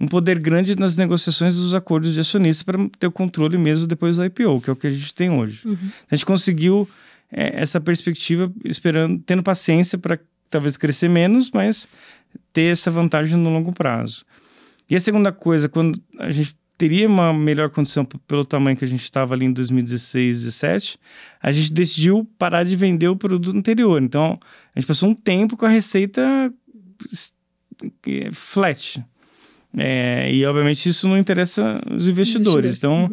um poder grande nas negociações dos acordos de acionistas para ter o controle mesmo depois do IPO, que é o que a gente tem hoje. Uhum. A gente conseguiu é, essa perspectiva, esperando, tendo paciência para talvez crescer menos, mas ter essa vantagem no longo prazo. E a segunda coisa, quando a gente teria uma melhor condição pelo tamanho que a gente estava ali em 2016, 2017, a gente decidiu parar de vender o produto anterior. Então, a gente passou um tempo com a receita é flat. É, e, obviamente, isso não interessa os investidores. Então,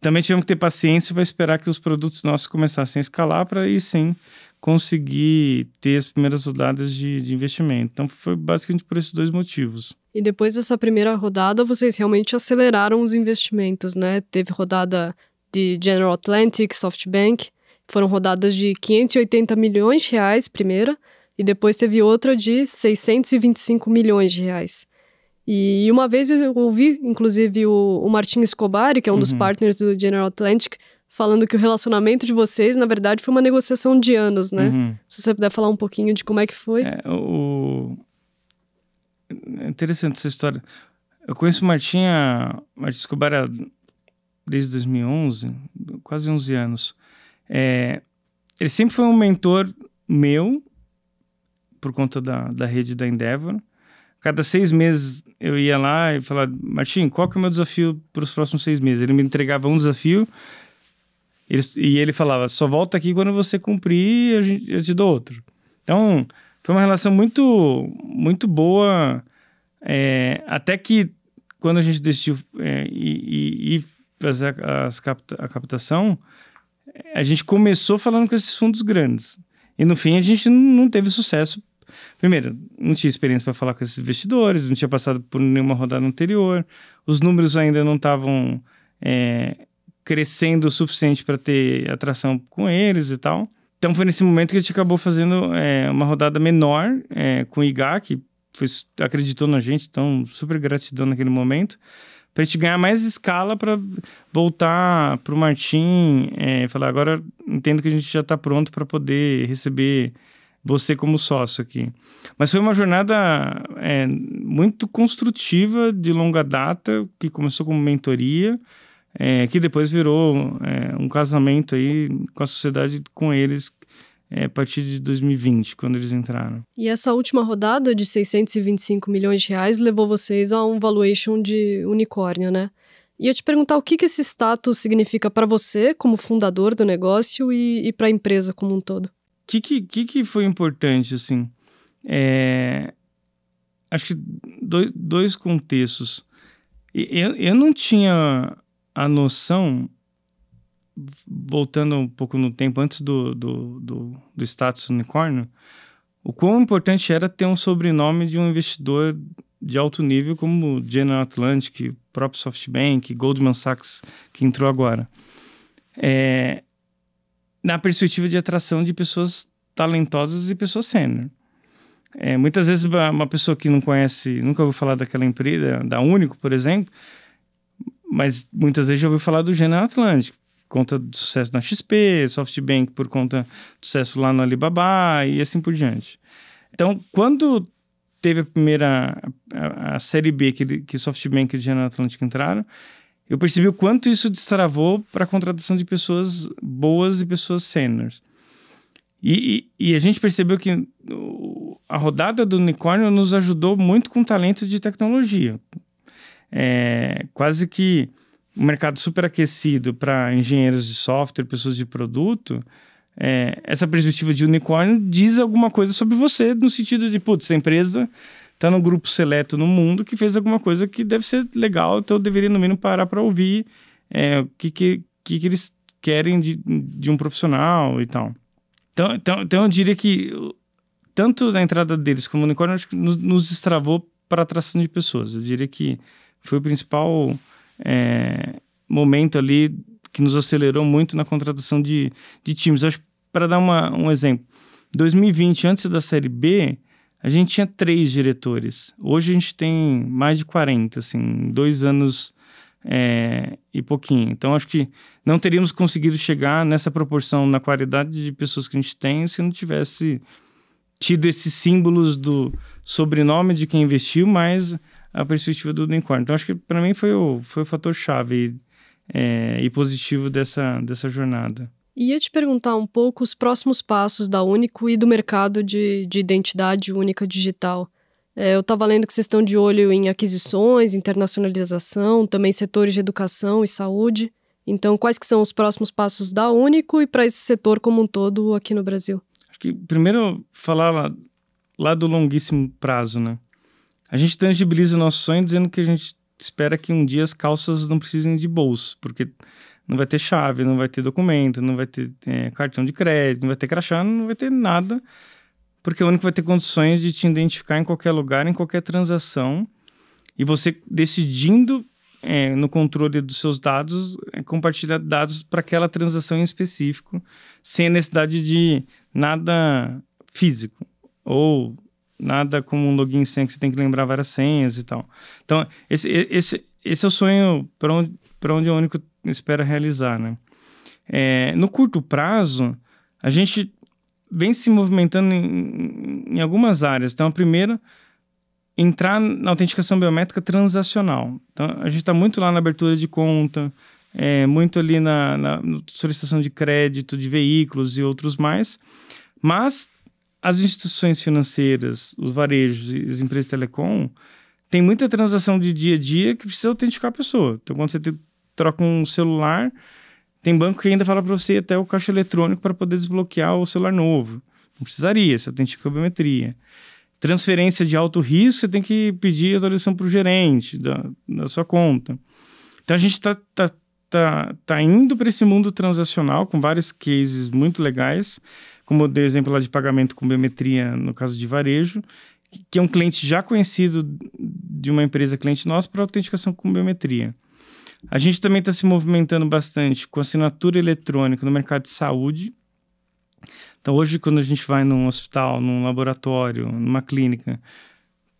também tivemos que ter paciência para esperar que os produtos nossos começassem a escalar para aí sim conseguir ter as primeiras rodadas de, de, investimento. Então, foi basicamente por esses dois motivos. E depois dessa primeira rodada, vocês realmente aceleraram os investimentos, né? Teve rodada de General Atlantic, SoftBank, foram rodadas de 580 milhões de reais, primeira, e depois teve outra de 625 milhões de reais. E uma vez eu ouvi, inclusive, o, o Martin Escobar, que é um uhum. dos partners do General Atlantic, falando que o relacionamento de vocês, na verdade, foi uma negociação de anos, né? Uhum. Se você puder falar um pouquinho de como é que foi. É, o... é interessante essa história. Eu conheço o Martinha, Martins Escobar desde 2011, quase 11 anos. É... ele sempre foi um mentor meu, por conta da, da rede da Endeavor. Cada seis meses eu ia lá e falava, Martim, qual que é o meu desafio para os próximos seis meses? Ele me entregava um desafio ele, e ele falava: só volta aqui quando você cumprir, eu, eu te dou outro. Então, foi uma relação muito, muito boa. É, até que quando a gente decidiu é, ir, ir fazer a, capta, a captação, a gente começou falando com esses fundos grandes. E no fim a gente não teve sucesso. Primeiro, não tinha experiência para falar com esses investidores, não tinha passado por nenhuma rodada anterior, os números ainda não estavam é, crescendo o suficiente para ter atração com eles e tal. Então foi nesse momento que a gente acabou fazendo é, uma rodada menor é, com o IGA, que foi, acreditou na gente, então super gratidão naquele momento, para a gente ganhar mais escala para voltar para o Martim é, falar: agora entendo que a gente já está pronto para poder receber você como sócio aqui. Mas foi uma jornada é, muito construtiva, de longa data, que começou como mentoria. É, que depois virou é, um casamento aí com a sociedade com eles é, a partir de 2020, quando eles entraram. E essa última rodada de 625 milhões de reais levou vocês a um valuation de unicórnio, né? E eu te perguntar o que, que esse status significa para você, como fundador do negócio, e, e para a empresa como um todo. O que, que, que, foi importante, assim? É, acho que dois, dois contextos. Eu, eu não tinha a noção, voltando um pouco no tempo, antes do, do, do, do status unicórnio, o quão importante era ter um sobrenome de um investidor de alto nível como General Atlantic, próprio SoftBank, Goldman Sachs, que entrou agora. É, na perspectiva de atração de pessoas talentosas e pessoas sênior. É, muitas vezes uma pessoa que não conhece, nunca ouviu falar daquela empresa, da Único, por exemplo, mas muitas vezes já ouviu falar do General Atlantic, por conta do sucesso na XP, SoftBank por conta do sucesso lá no Alibaba e assim por diante. Então, quando teve a primeira, a, a série B que, que SoftBank e o General Atlantic entraram, eu percebi o quanto isso destravou para a contratação de pessoas boas e pessoas seniors. E, e, e, a gente percebeu que a rodada do unicórnio nos ajudou muito com o talento de tecnologia é, quase que um mercado superaquecido para engenheiros de software, pessoas de produto, é, essa perspectiva de unicórnio diz alguma coisa sobre você, no sentido de, putz, essa empresa está no grupo seleto no mundo que fez alguma coisa que deve ser legal, então eu deveria, no mínimo, parar para ouvir é, o que, que, que, que eles querem de, de um profissional e tal. Então, então, então eu diria que tanto na entrada deles como no unicórnio, acho que nos, nos destravou para atração de pessoas. Eu diria que foi o principal é, momento ali que nos acelerou muito na contratação de, de times. Eu acho para dar uma, um exemplo, 2020, antes da Série B, a gente tinha três diretores. Hoje a gente tem mais de 40, assim, dois anos é, e pouquinho. Então, acho que não teríamos conseguido chegar nessa proporção, na qualidade de pessoas que a gente tem, se não tivesse tido esses símbolos do sobrenome de quem investiu, mas a perspectiva do unicórnio. Então, acho que para mim foi o, foi o fator chave é, e positivo dessa, dessa jornada. E ia te perguntar um pouco os próximos passos da Único e do mercado de, de identidade única digital. É, eu estava lendo que vocês estão de olho em aquisições, internacionalização, também setores de educação e saúde. Então, quais que são os próximos passos da Único e para esse setor como um todo aqui no Brasil? Acho que primeiro falar lá, lá do longuíssimo prazo, né? A gente tangibiliza o nosso sonho dizendo que a gente espera que um dia as calças não precisem de bolso, porque não vai ter chave, não vai ter documento, não vai ter é, cartão de crédito, não vai ter crachá, não vai ter nada, porque o único vai ter condições de te identificar em qualquer lugar, em qualquer transação, e você decidindo é, no controle dos seus dados, é, compartilhar dados para aquela transação em específico, sem a necessidade de nada físico ou nada como um login sem que você tem que lembrar várias senhas e tal. Então, esse, esse, esse é o sonho para onde, onde o único espera realizar, né? É, no curto prazo, a gente vem se movimentando em, em algumas áreas. Então, a primeira, entrar na autenticação biométrica transacional. Então, a gente está muito lá na abertura de conta, é, muito ali na, na solicitação de crédito de veículos e outros mais, mas as instituições financeiras, os varejos e as empresas de telecom tem muita transação de dia a dia que precisa autenticar a pessoa. Então, quando você te, troca um celular, tem banco que ainda fala para você até o caixa eletrônico para poder desbloquear o celular novo. Não precisaria, você autentica a biometria. Transferência de alto risco, você tem que pedir autorização para o gerente da, da sua conta. Então, a gente está tá, tá, tá indo para esse mundo transacional com vários cases muito legais como eu dei o exemplo lá de pagamento com biometria no caso de varejo, que é um cliente já conhecido de uma empresa cliente nossa para autenticação com biometria. A gente também está se movimentando bastante com assinatura eletrônica no mercado de saúde. Então, hoje, quando a gente vai num hospital, num laboratório, numa clínica,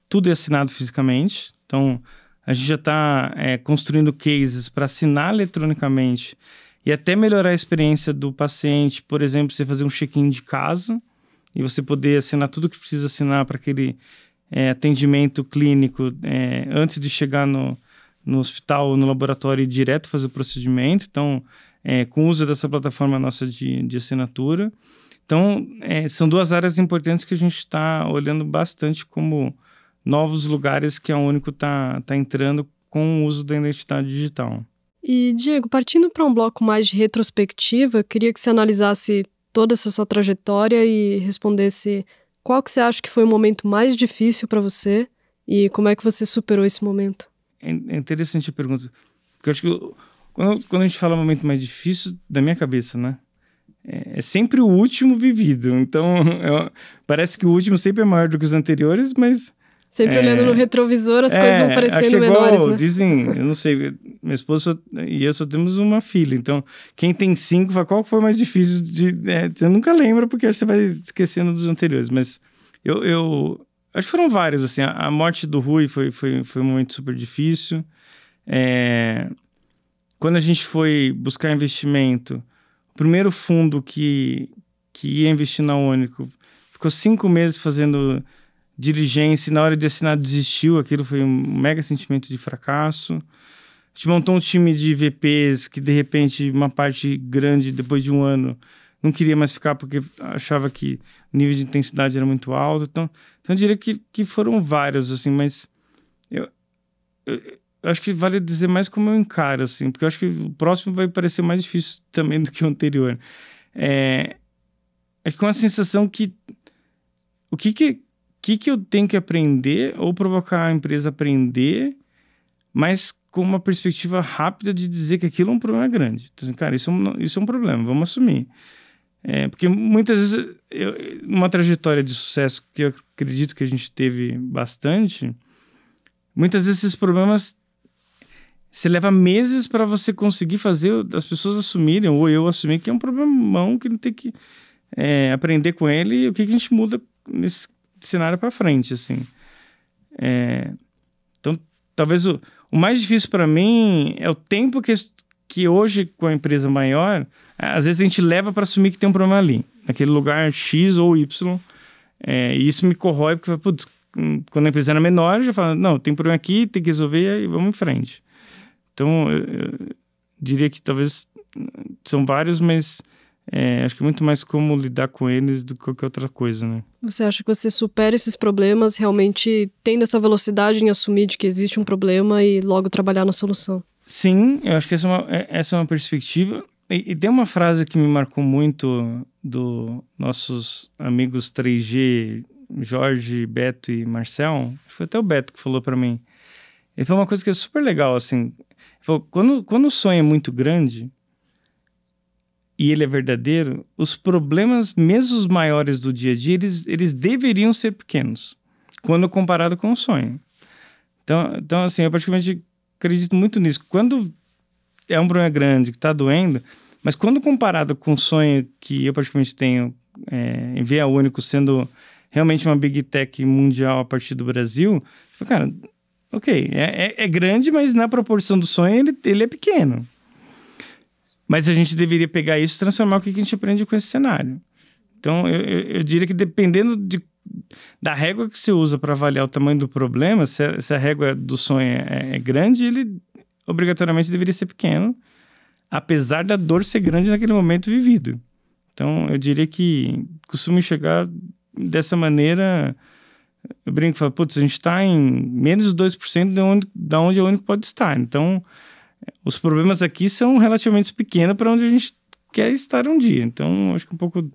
tudo é assinado fisicamente. Então, a gente já está é, construindo cases para assinar eletronicamente e até melhorar a experiência do paciente, por exemplo, você fazer um check-in de casa e você poder assinar tudo que precisa assinar para aquele é, atendimento clínico é, antes de chegar no, no hospital ou no laboratório e direto fazer o procedimento. Então, é, com o uso dessa plataforma nossa de, de assinatura. Então, é, são duas áreas importantes que a gente está olhando bastante como novos lugares que a Único está tá entrando com o uso da identidade digital. E, Diego, partindo para um bloco mais de retrospectiva, queria que você analisasse toda essa sua trajetória e respondesse qual que você acha que foi o momento mais difícil para você e como é que você superou esse momento. É, é interessante a pergunta, porque eu acho que eu, quando, quando a gente fala momento mais difícil, da minha cabeça, né? é, é sempre o último vivido. Então, eu, <laughs> é, parece que o último sempre é maior do que os anteriores, mas Sempre é, olhando no retrovisor, as é, coisas vão é, parecendo é menores. Igual, né? Dizem, eu não sei, minha esposa e eu só temos uma filha. Então, quem tem cinco, qual foi mais difícil de. É, você nunca lembra, porque você vai esquecendo dos anteriores. Mas eu. eu acho que foram vários, assim. A, a morte do Rui foi, foi, foi um momento super difícil. É, quando a gente foi buscar investimento, o primeiro fundo que, que ia investir na Único ficou cinco meses fazendo diligência e na hora de assinar desistiu. Aquilo foi um mega sentimento de fracasso. A gente montou um time de VPs que, de repente, uma parte grande, depois de um ano, não queria mais ficar porque achava que o nível de intensidade era muito alto. Então, então eu diria que, que foram vários, assim, mas eu, eu, eu acho que vale dizer mais como eu encaro, assim, porque eu acho que o próximo vai parecer mais difícil também do que o anterior. É, é com a sensação que o que, que que, que eu tenho que aprender ou provocar a empresa aprender, mas com uma perspectiva rápida de dizer que aquilo é um problema grande. Então, assim, cara, isso é um, isso é um problema, vamos assumir. É, porque muitas vezes, eu, numa trajetória de sucesso que eu acredito que a gente teve bastante, muitas vezes esses problemas você leva meses para você conseguir fazer as pessoas assumirem, ou eu assumir, que é um problemão que a gente tem que é, aprender com ele e o que, que a gente muda nesses cenário para frente, assim. É, então, talvez o, o mais difícil para mim é o tempo que, que hoje, com a empresa maior, às vezes a gente leva para assumir que tem um problema ali, naquele lugar X ou Y. É, e isso me corrói, porque putz, hum, quando a empresa era menor, já fala, não, tem problema aqui, tem que resolver e vamos em frente. Então, eu, eu diria que talvez hum, são vários, mas é, acho que é muito mais como lidar com eles do que qualquer outra coisa, né? Você acha que você supera esses problemas realmente tendo essa velocidade em assumir de que existe um problema e logo trabalhar na solução? Sim, eu acho que essa é uma, é, essa é uma perspectiva. E, e tem uma frase que me marcou muito do nossos amigos 3G, Jorge, Beto e Marcel. Foi até o Beto que falou para mim. Ele falou uma coisa que é super legal, assim. Ele falou, quando, quando o sonho é muito grande, e ele é verdadeiro, os problemas, mesmo os maiores do dia a dia, eles, eles deveriam ser pequenos, quando comparado com o sonho. Então, então assim, eu praticamente acredito muito nisso. Quando é um problema grande, que está doendo, mas quando comparado com o sonho que eu praticamente tenho é, em a Único, sendo realmente uma big tech mundial a partir do Brasil, eu falo, cara, ok, é, é, é grande, mas na proporção do sonho ele, ele é pequeno. Mas a gente deveria pegar isso e transformar o que a gente aprende com esse cenário. Então, eu, eu diria que dependendo de, da régua que você usa para avaliar o tamanho do problema, se a, se a régua do sonho é, é, é grande, ele obrigatoriamente deveria ser pequeno, apesar da dor ser grande naquele momento vivido. Então, eu diria que costumo enxergar dessa maneira. Eu brinco e falo, putz, a gente está em menos de 2% de onde, da onde o único pode estar. Então, os problemas aqui são relativamente pequenos para onde a gente quer estar um dia. Então, acho que um pouco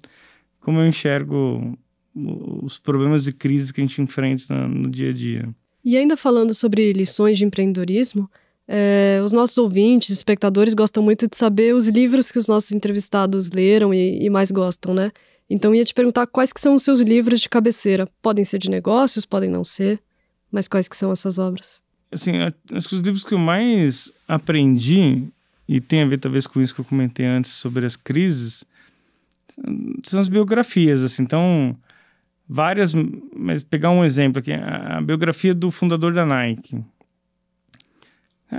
como eu enxergo os problemas e crises que a gente enfrenta no dia a dia. E ainda falando sobre lições de empreendedorismo, é, os nossos ouvintes, espectadores, gostam muito de saber os livros que os nossos entrevistados leram e, e mais gostam, né? Então, ia te perguntar quais que são os seus livros de cabeceira. Podem ser de negócios, podem não ser, mas quais que são essas obras? Assim, acho que os livros que eu mais aprendi, e tem a ver talvez com isso que eu comentei antes sobre as crises, são as biografias, assim, então várias, mas pegar um exemplo aqui, a, a biografia do fundador da Nike. É,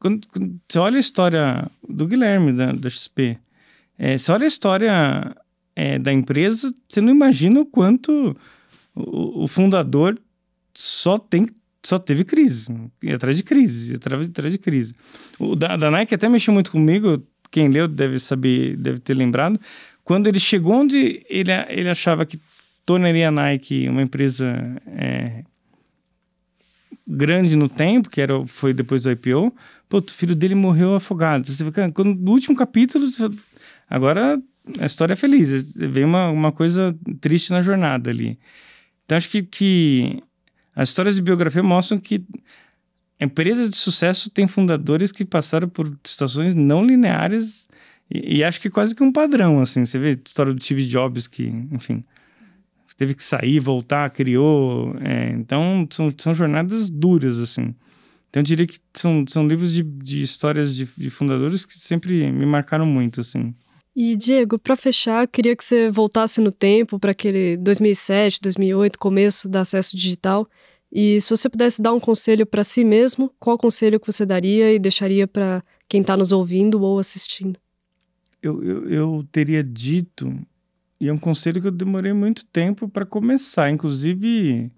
quando, quando, você olha a história do Guilherme, da, da XP, é, você olha a história é, da empresa, você não imagina o quanto o, o fundador só tem que só teve crise, e atrás de crise, atrás, atrás de crise. O da, da, Nike até mexeu muito comigo, quem leu deve saber, deve ter lembrado, quando ele chegou onde ele, ele achava que tornaria a Nike uma empresa é, grande no tempo, que era, foi depois do IPO, pô, o filho dele morreu afogado. Você fica, quando, no último capítulo, agora a história é feliz, vem uma, uma coisa triste na jornada ali. Então, acho que, que as histórias de biografia mostram que empresas de sucesso têm fundadores que passaram por situações não lineares e, e, acho que quase que um padrão, assim. Você vê a história do Steve Jobs que, enfim, teve que sair, voltar, criou. É, então, são, são jornadas duras, assim. Então, eu diria que são, são livros de, de histórias de, de fundadores que sempre me marcaram muito, assim. E, Diego, para fechar, eu queria que você voltasse no tempo para aquele 2007, 2008, começo do acesso digital. E se você pudesse dar um conselho para si mesmo, qual conselho que você daria e deixaria para quem está nos ouvindo ou assistindo? Eu, eu, eu, teria dito, e é um conselho que eu demorei muito tempo para começar, inclusive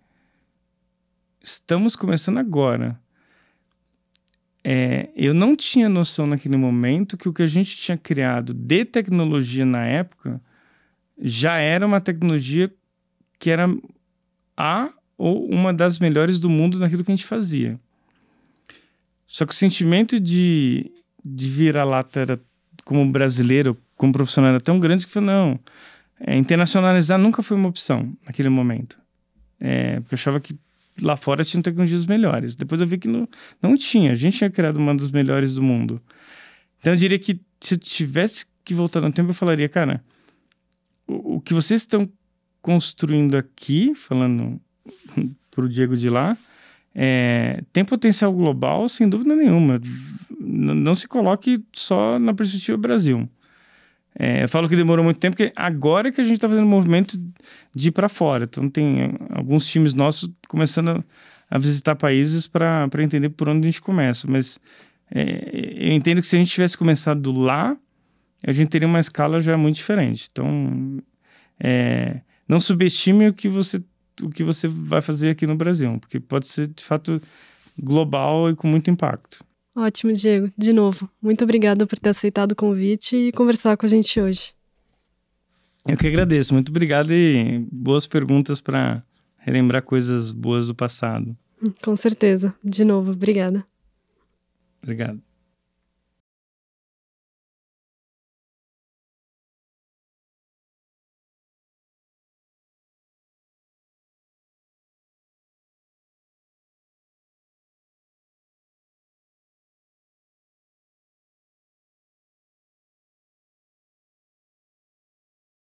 estamos começando agora. É, eu não tinha noção naquele momento que o que a gente tinha criado de tecnologia na época já era uma tecnologia que era a ou uma das melhores do mundo naquilo que a gente fazia. Só que o sentimento de, de virar lata era, como brasileiro, como profissional, era tão grande que falou, não, é, internacionalizar nunca foi uma opção naquele momento. É, porque eu achava que lá fora tinha tecnologias melhores. Depois eu vi que não, não tinha. A gente tinha criado uma das melhores do mundo. Então eu diria que se eu tivesse que voltar no tempo, eu falaria, cara, o, o que vocês estão construindo aqui, falando <laughs> para o Diego de lá, é, tem potencial global, sem dúvida nenhuma. N não se coloque só na perspectiva Brasil. É, eu falo que demorou muito tempo, porque agora que a gente está fazendo movimento de ir para fora. Então, tem alguns times nossos começando a, visitar países para entender por onde a gente começa. Mas é, eu entendo que se a gente tivesse começado lá, a gente teria uma escala já muito diferente. Então, é, não subestime o que você o que você vai fazer aqui no Brasil, porque pode ser de fato global e com muito impacto. Ótimo, Diego. De novo, muito obrigada por ter aceitado o convite e conversar com a gente hoje. Eu que agradeço. Muito obrigado e boas perguntas para relembrar coisas boas do passado. Com certeza. De novo, obrigada. Obrigado.